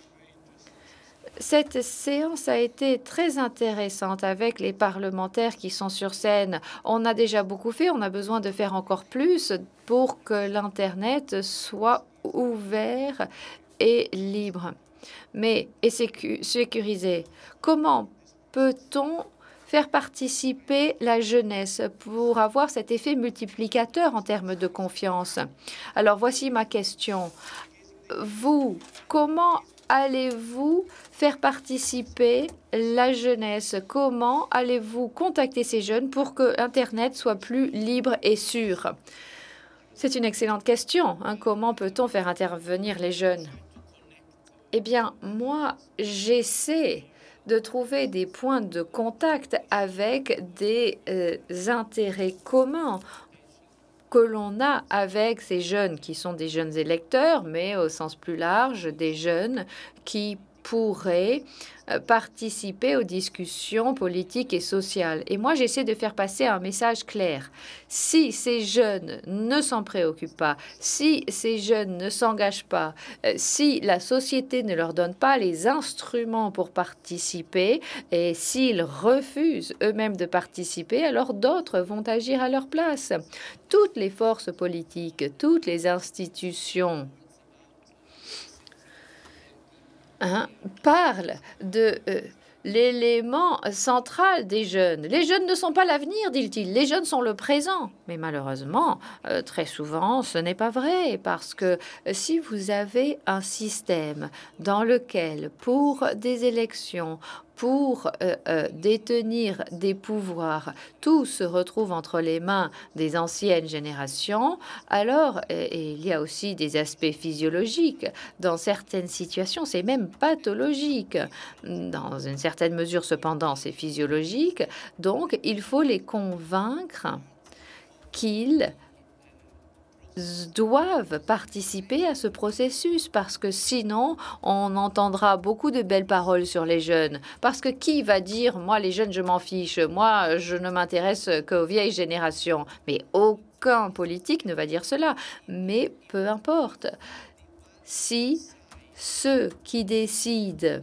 Cette séance a été très intéressante avec les parlementaires qui sont sur scène. On a déjà beaucoup fait, on a besoin de faire encore plus pour que l'Internet soit ouvert et libre, mais et sécurisé. Comment peut-on faire participer la jeunesse pour avoir cet effet multiplicateur en termes de confiance. Alors voici ma question. Vous, comment allez-vous faire participer la jeunesse Comment allez-vous contacter ces jeunes pour que Internet soit plus libre et sûr C'est une excellente question. Hein. Comment peut-on faire intervenir les jeunes Eh bien, moi, j'essaie de trouver des points de contact avec des euh, intérêts communs que l'on a avec ces jeunes qui sont des jeunes électeurs, mais au sens plus large, des jeunes qui pourraient euh, participer aux discussions politiques et sociales. Et moi, j'essaie de faire passer un message clair. Si ces jeunes ne s'en préoccupent pas, si ces jeunes ne s'engagent pas, euh, si la société ne leur donne pas les instruments pour participer, et s'ils refusent eux-mêmes de participer, alors d'autres vont agir à leur place. Toutes les forces politiques, toutes les institutions, Hein, parle de euh, l'élément central des jeunes. Les jeunes ne sont pas l'avenir, dit-il, les jeunes sont le présent. Mais malheureusement, euh, très souvent, ce n'est pas vrai, parce que euh, si vous avez un système dans lequel, pour des élections, pour euh, euh, détenir des pouvoirs. Tout se retrouve entre les mains des anciennes générations. Alors, euh, il y a aussi des aspects physiologiques. Dans certaines situations, c'est même pathologique. Dans une certaine mesure, cependant, c'est physiologique. Donc, il faut les convaincre qu'ils doivent participer à ce processus parce que sinon on entendra beaucoup de belles paroles sur les jeunes parce que qui va dire moi les jeunes je m'en fiche moi je ne m'intéresse qu'aux vieilles générations mais aucun politique ne va dire cela mais peu importe si ceux qui décident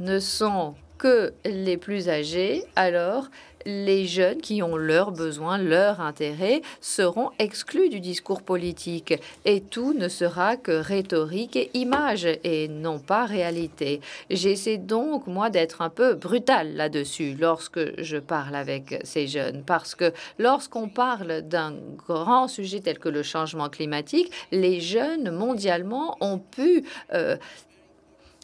ne sont que les plus âgés alors les jeunes qui ont leurs besoins, leurs intérêts seront exclus du discours politique et tout ne sera que rhétorique et image et non pas réalité. J'essaie donc, moi, d'être un peu brutal là-dessus lorsque je parle avec ces jeunes parce que lorsqu'on parle d'un grand sujet tel que le changement climatique, les jeunes mondialement ont pu euh,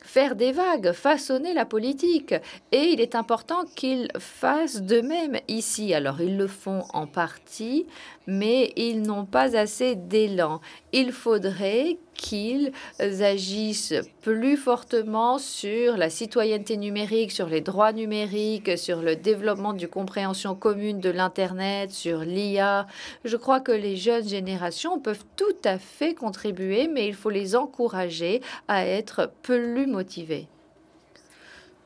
faire des vagues, façonner la politique. Et il est important qu'ils fassent de même ici. Alors ils le font en partie, mais ils n'ont pas assez d'élan. Il faudrait qu'ils agissent plus fortement sur la citoyenneté numérique, sur les droits numériques, sur le développement du compréhension commune de l'Internet, sur l'IA. Je crois que les jeunes générations peuvent tout à fait contribuer, mais il faut les encourager à être plus motivés.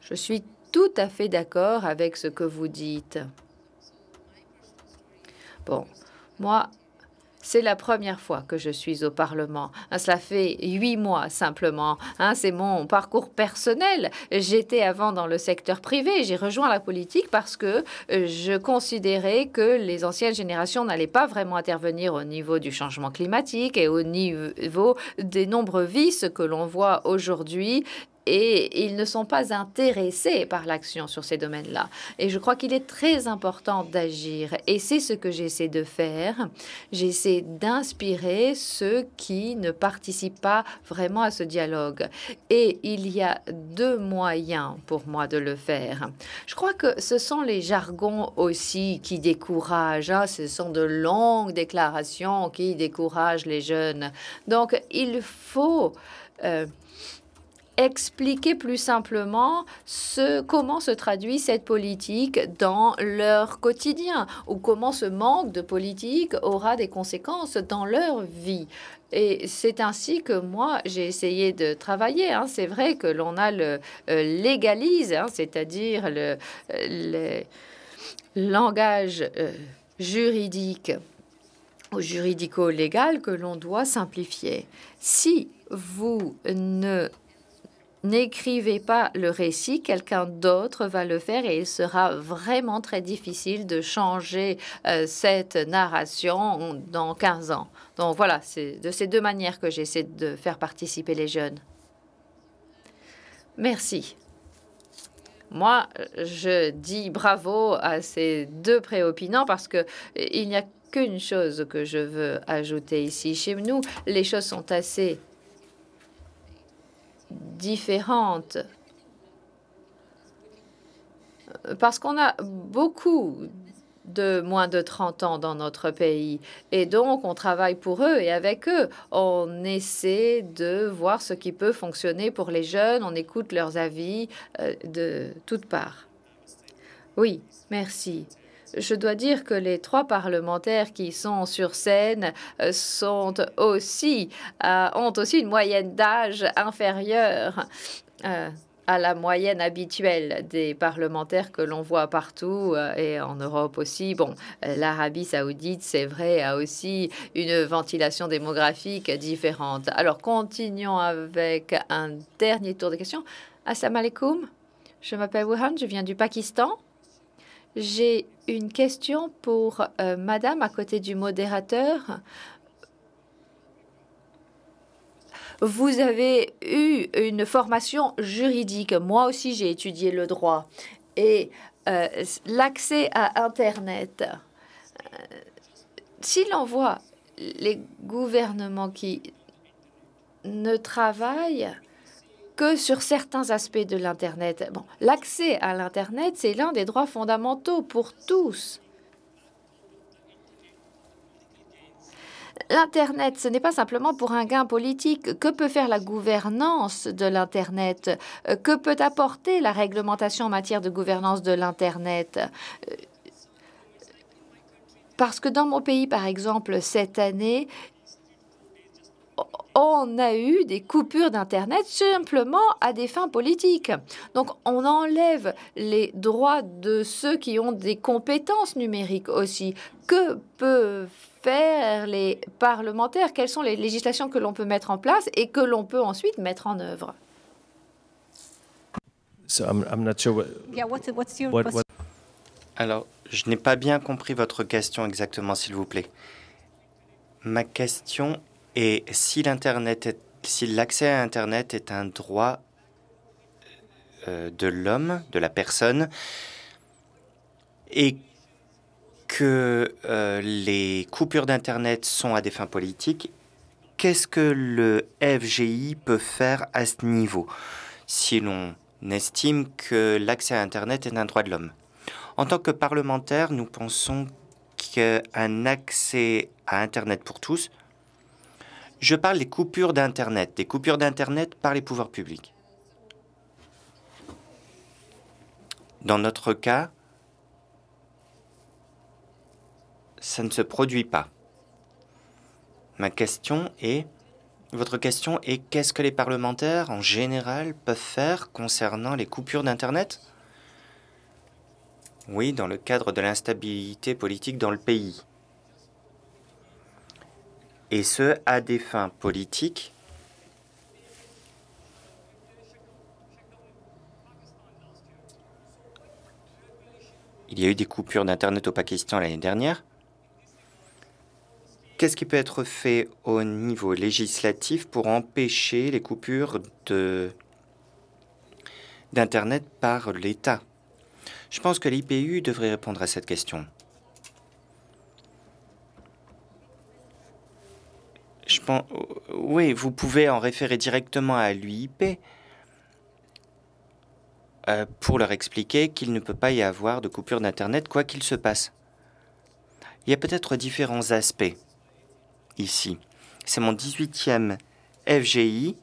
Je suis tout à fait d'accord avec ce que vous dites. Bon, moi, c'est la première fois que je suis au Parlement. Ah, cela fait huit mois simplement. Hein, c'est mon parcours personnel. J'étais avant dans le secteur privé. J'ai rejoint la politique parce que euh, je considérais que les anciennes générations n'allaient pas vraiment intervenir au niveau du changement climatique et au niveau des nombreux vices que l'on voit aujourd'hui et ils ne sont pas intéressés par l'action sur ces domaines-là. Et je crois qu'il est très important d'agir. Et c'est ce que j'essaie de faire. J'essaie d'inspirer ceux qui ne participent pas vraiment à ce dialogue. Et il y a deux moyens pour moi de le faire. Je crois que ce sont les jargons aussi qui découragent. Hein. Ce sont de longues déclarations qui découragent les jeunes. Donc, il faut... Euh, expliquer plus simplement ce, comment se traduit cette politique dans leur quotidien ou comment ce manque de politique aura des conséquences dans leur vie. Et c'est ainsi que moi, j'ai essayé de travailler. Hein. C'est vrai que l'on a le euh, légalise, hein, c'est-à-dire le, euh, langage euh, juridique ou juridico-légal que l'on doit simplifier. Si vous ne N'écrivez pas le récit, quelqu'un d'autre va le faire et il sera vraiment très difficile de changer euh, cette narration dans 15 ans. Donc voilà, c'est de ces deux manières que j'essaie de faire participer les jeunes. Merci. Moi, je dis bravo à ces deux préopinants parce qu'il eh, n'y a qu'une chose que je veux ajouter ici. Chez nous, les choses sont assez différentes. Parce qu'on a beaucoup de moins de 30 ans dans notre pays. Et donc, on travaille pour eux et avec eux. On essaie de voir ce qui peut fonctionner pour les jeunes. On écoute leurs avis euh, de toutes parts. Oui, merci. Je dois dire que les trois parlementaires qui sont sur scène euh, euh, ont aussi une moyenne d'âge inférieure. Euh, à la moyenne habituelle des parlementaires que l'on voit partout et en Europe aussi. Bon, l'Arabie saoudite, c'est vrai, a aussi une ventilation démographique différente. Alors, continuons avec un dernier tour de questions. Assalamu alaikum, je m'appelle Wuhan, je viens du Pakistan. J'ai une question pour euh, Madame à côté du modérateur. Vous avez eu une formation juridique. Moi aussi, j'ai étudié le droit. Et euh, l'accès à Internet, euh, si l'on voit les gouvernements qui ne travaillent sur certains aspects de l'Internet. Bon, l'accès à l'Internet, c'est l'un des droits fondamentaux pour tous. L'Internet, ce n'est pas simplement pour un gain politique. Que peut faire la gouvernance de l'Internet euh, Que peut apporter la réglementation en matière de gouvernance de l'Internet euh, parce que dans mon pays, par exemple, cette année, on a eu des coupures d'Internet simplement à des fins politiques. Donc on enlève les droits de ceux qui ont des compétences numériques aussi. Que peuvent faire les parlementaires Quelles sont les législations que l'on peut mettre en place et que l'on peut ensuite mettre en œuvre Alors, je n'ai pas bien compris votre question exactement, s'il vous plaît. Ma question et si l'accès à Internet est un droit euh, de l'homme, de la personne, et que euh, les coupures d'Internet sont à des fins politiques, qu'est-ce que le FGI peut faire à ce niveau si l'on estime que l'accès à Internet est un droit de l'homme En tant que parlementaire, nous pensons qu'un accès à Internet pour tous, je parle des coupures d'Internet, des coupures d'Internet par les pouvoirs publics. Dans notre cas, ça ne se produit pas. Ma question est, votre question est qu'est-ce que les parlementaires en général peuvent faire concernant les coupures d'Internet Oui, dans le cadre de l'instabilité politique dans le pays et ce, à des fins politiques. Il y a eu des coupures d'Internet au Pakistan l'année dernière. Qu'est-ce qui peut être fait au niveau législatif pour empêcher les coupures d'Internet par l'État Je pense que l'IPU devrait répondre à cette question. Oui, vous pouvez en référer directement à l'UIP euh, pour leur expliquer qu'il ne peut pas y avoir de coupure d'Internet quoi qu'il se passe. Il y a peut-être différents aspects ici. C'est mon 18e FGI.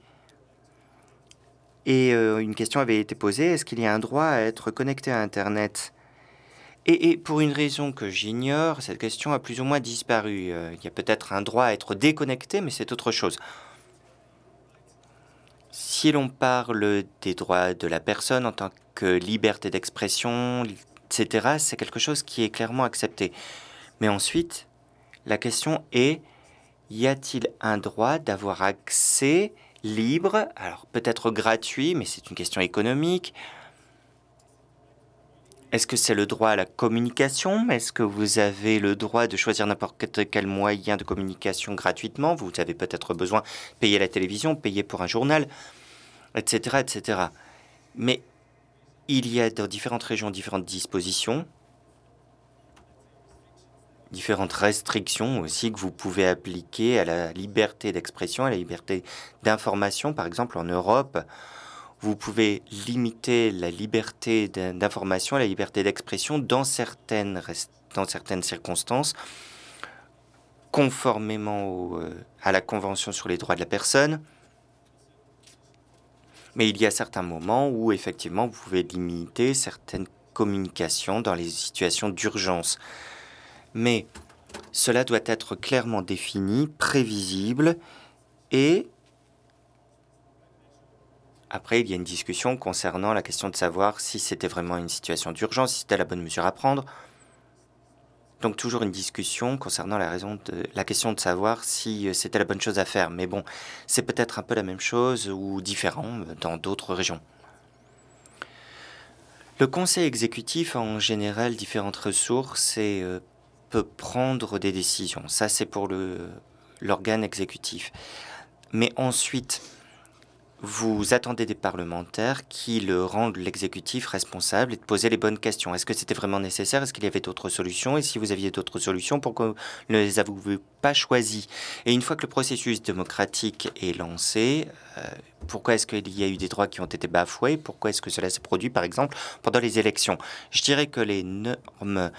Et euh, une question avait été posée, est-ce qu'il y a un droit à être connecté à Internet et, pour une raison que j'ignore, cette question a plus ou moins disparu. Euh, il y a peut-être un droit à être déconnecté, mais c'est autre chose. Si l'on parle des droits de la personne en tant que liberté d'expression, etc., c'est quelque chose qui est clairement accepté. Mais ensuite, la question est, y a-t-il un droit d'avoir accès libre, alors peut-être gratuit, mais c'est une question économique, est-ce que c'est le droit à la communication Est-ce que vous avez le droit de choisir n'importe quel moyen de communication gratuitement Vous avez peut-être besoin de payer la télévision, payer pour un journal, etc., etc. Mais il y a dans différentes régions différentes dispositions, différentes restrictions aussi que vous pouvez appliquer à la liberté d'expression, à la liberté d'information. Par exemple, en Europe, vous pouvez limiter la liberté d'information, la liberté d'expression dans certaines, dans certaines circonstances, conformément euh, à la Convention sur les droits de la personne. Mais il y a certains moments où effectivement vous pouvez limiter certaines communications dans les situations d'urgence. Mais cela doit être clairement défini, prévisible et après, il y a une discussion concernant la question de savoir si c'était vraiment une situation d'urgence, si c'était la bonne mesure à prendre. Donc toujours une discussion concernant la, raison la question de savoir si euh, c'était la bonne chose à faire. Mais bon, c'est peut-être un peu la même chose ou différent euh, dans d'autres régions. Le conseil exécutif a en général différentes ressources et euh, peut prendre des décisions. Ça, c'est pour l'organe exécutif. Mais ensuite, vous attendez des parlementaires qui le rendent l'exécutif responsable et de poser les bonnes questions. Est-ce que c'était vraiment nécessaire Est-ce qu'il y avait d'autres solutions Et si vous aviez d'autres solutions, pourquoi ne les avez-vous pas choisies Et une fois que le processus démocratique est lancé, euh, pourquoi est-ce qu'il y a eu des droits qui ont été bafoués Pourquoi est-ce que cela s'est produit, par exemple, pendant les élections Je dirais que les normes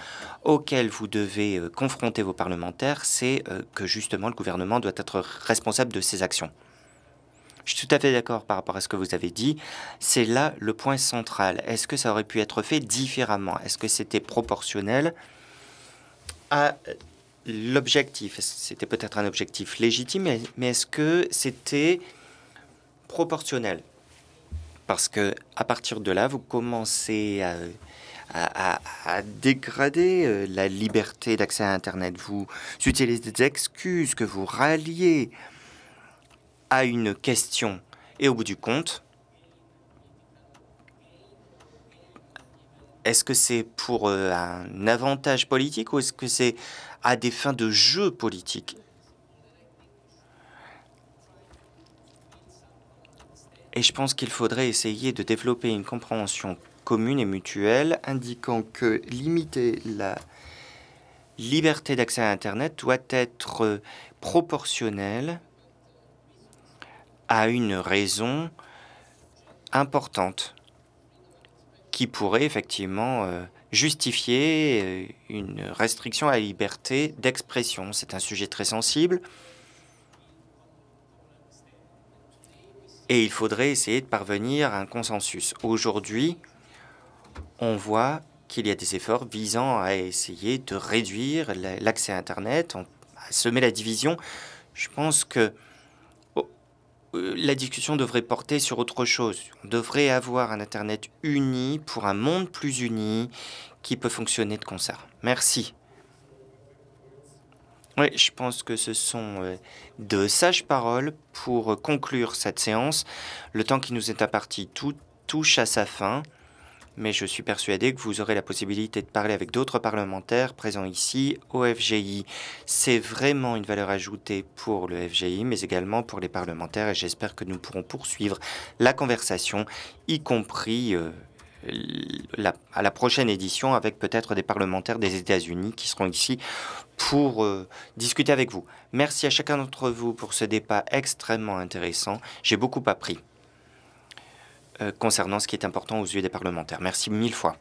auxquelles vous devez euh, confronter vos parlementaires, c'est euh, que justement le gouvernement doit être responsable de ses actions. Je suis tout à fait d'accord par rapport à ce que vous avez dit. C'est là le point central. Est-ce que ça aurait pu être fait différemment Est-ce que c'était proportionnel à euh, l'objectif C'était peut-être un objectif légitime, mais est-ce que c'était proportionnel Parce que à partir de là, vous commencez à, dégrader euh, la liberté d'accès à Internet. Vous utilisez des excuses que vous ralliez à une question. Et au bout du compte, est-ce que c'est pour euh, un avantage politique ou est-ce que c'est à des fins de jeu politique Et je pense qu'il faudrait essayer de développer une compréhension commune et mutuelle indiquant que limiter la liberté d'accès à Internet doit être euh, proportionnelle à une raison importante qui pourrait effectivement euh, justifier euh, une restriction à la liberté d'expression. C'est un sujet très sensible et il faudrait essayer de parvenir à un consensus. Aujourd'hui, on voit qu'il y a des efforts visant à essayer de réduire l'accès à Internet, à semer la division. Je pense que euh, la discussion devrait porter sur autre chose. On devrait avoir un Internet uni pour un monde plus uni qui peut fonctionner de concert. Merci. Oui, je pense que ce sont euh, de sages paroles pour conclure cette séance. Le temps qui nous est imparti touche à sa fin mais je suis persuadé que vous aurez la possibilité de parler avec d'autres parlementaires présents ici au FGI. C'est vraiment une valeur ajoutée pour le FGI, mais également pour les parlementaires, et j'espère que nous pourrons poursuivre la conversation, y compris... Euh, à la prochaine édition avec peut-être des parlementaires des États-Unis qui seront ici pour euh, discuter avec vous. Merci à chacun d'entre vous pour ce débat extrêmement intéressant. J'ai beaucoup appris. Euh, concernant ce qui est important aux yeux des parlementaires. Merci mille fois.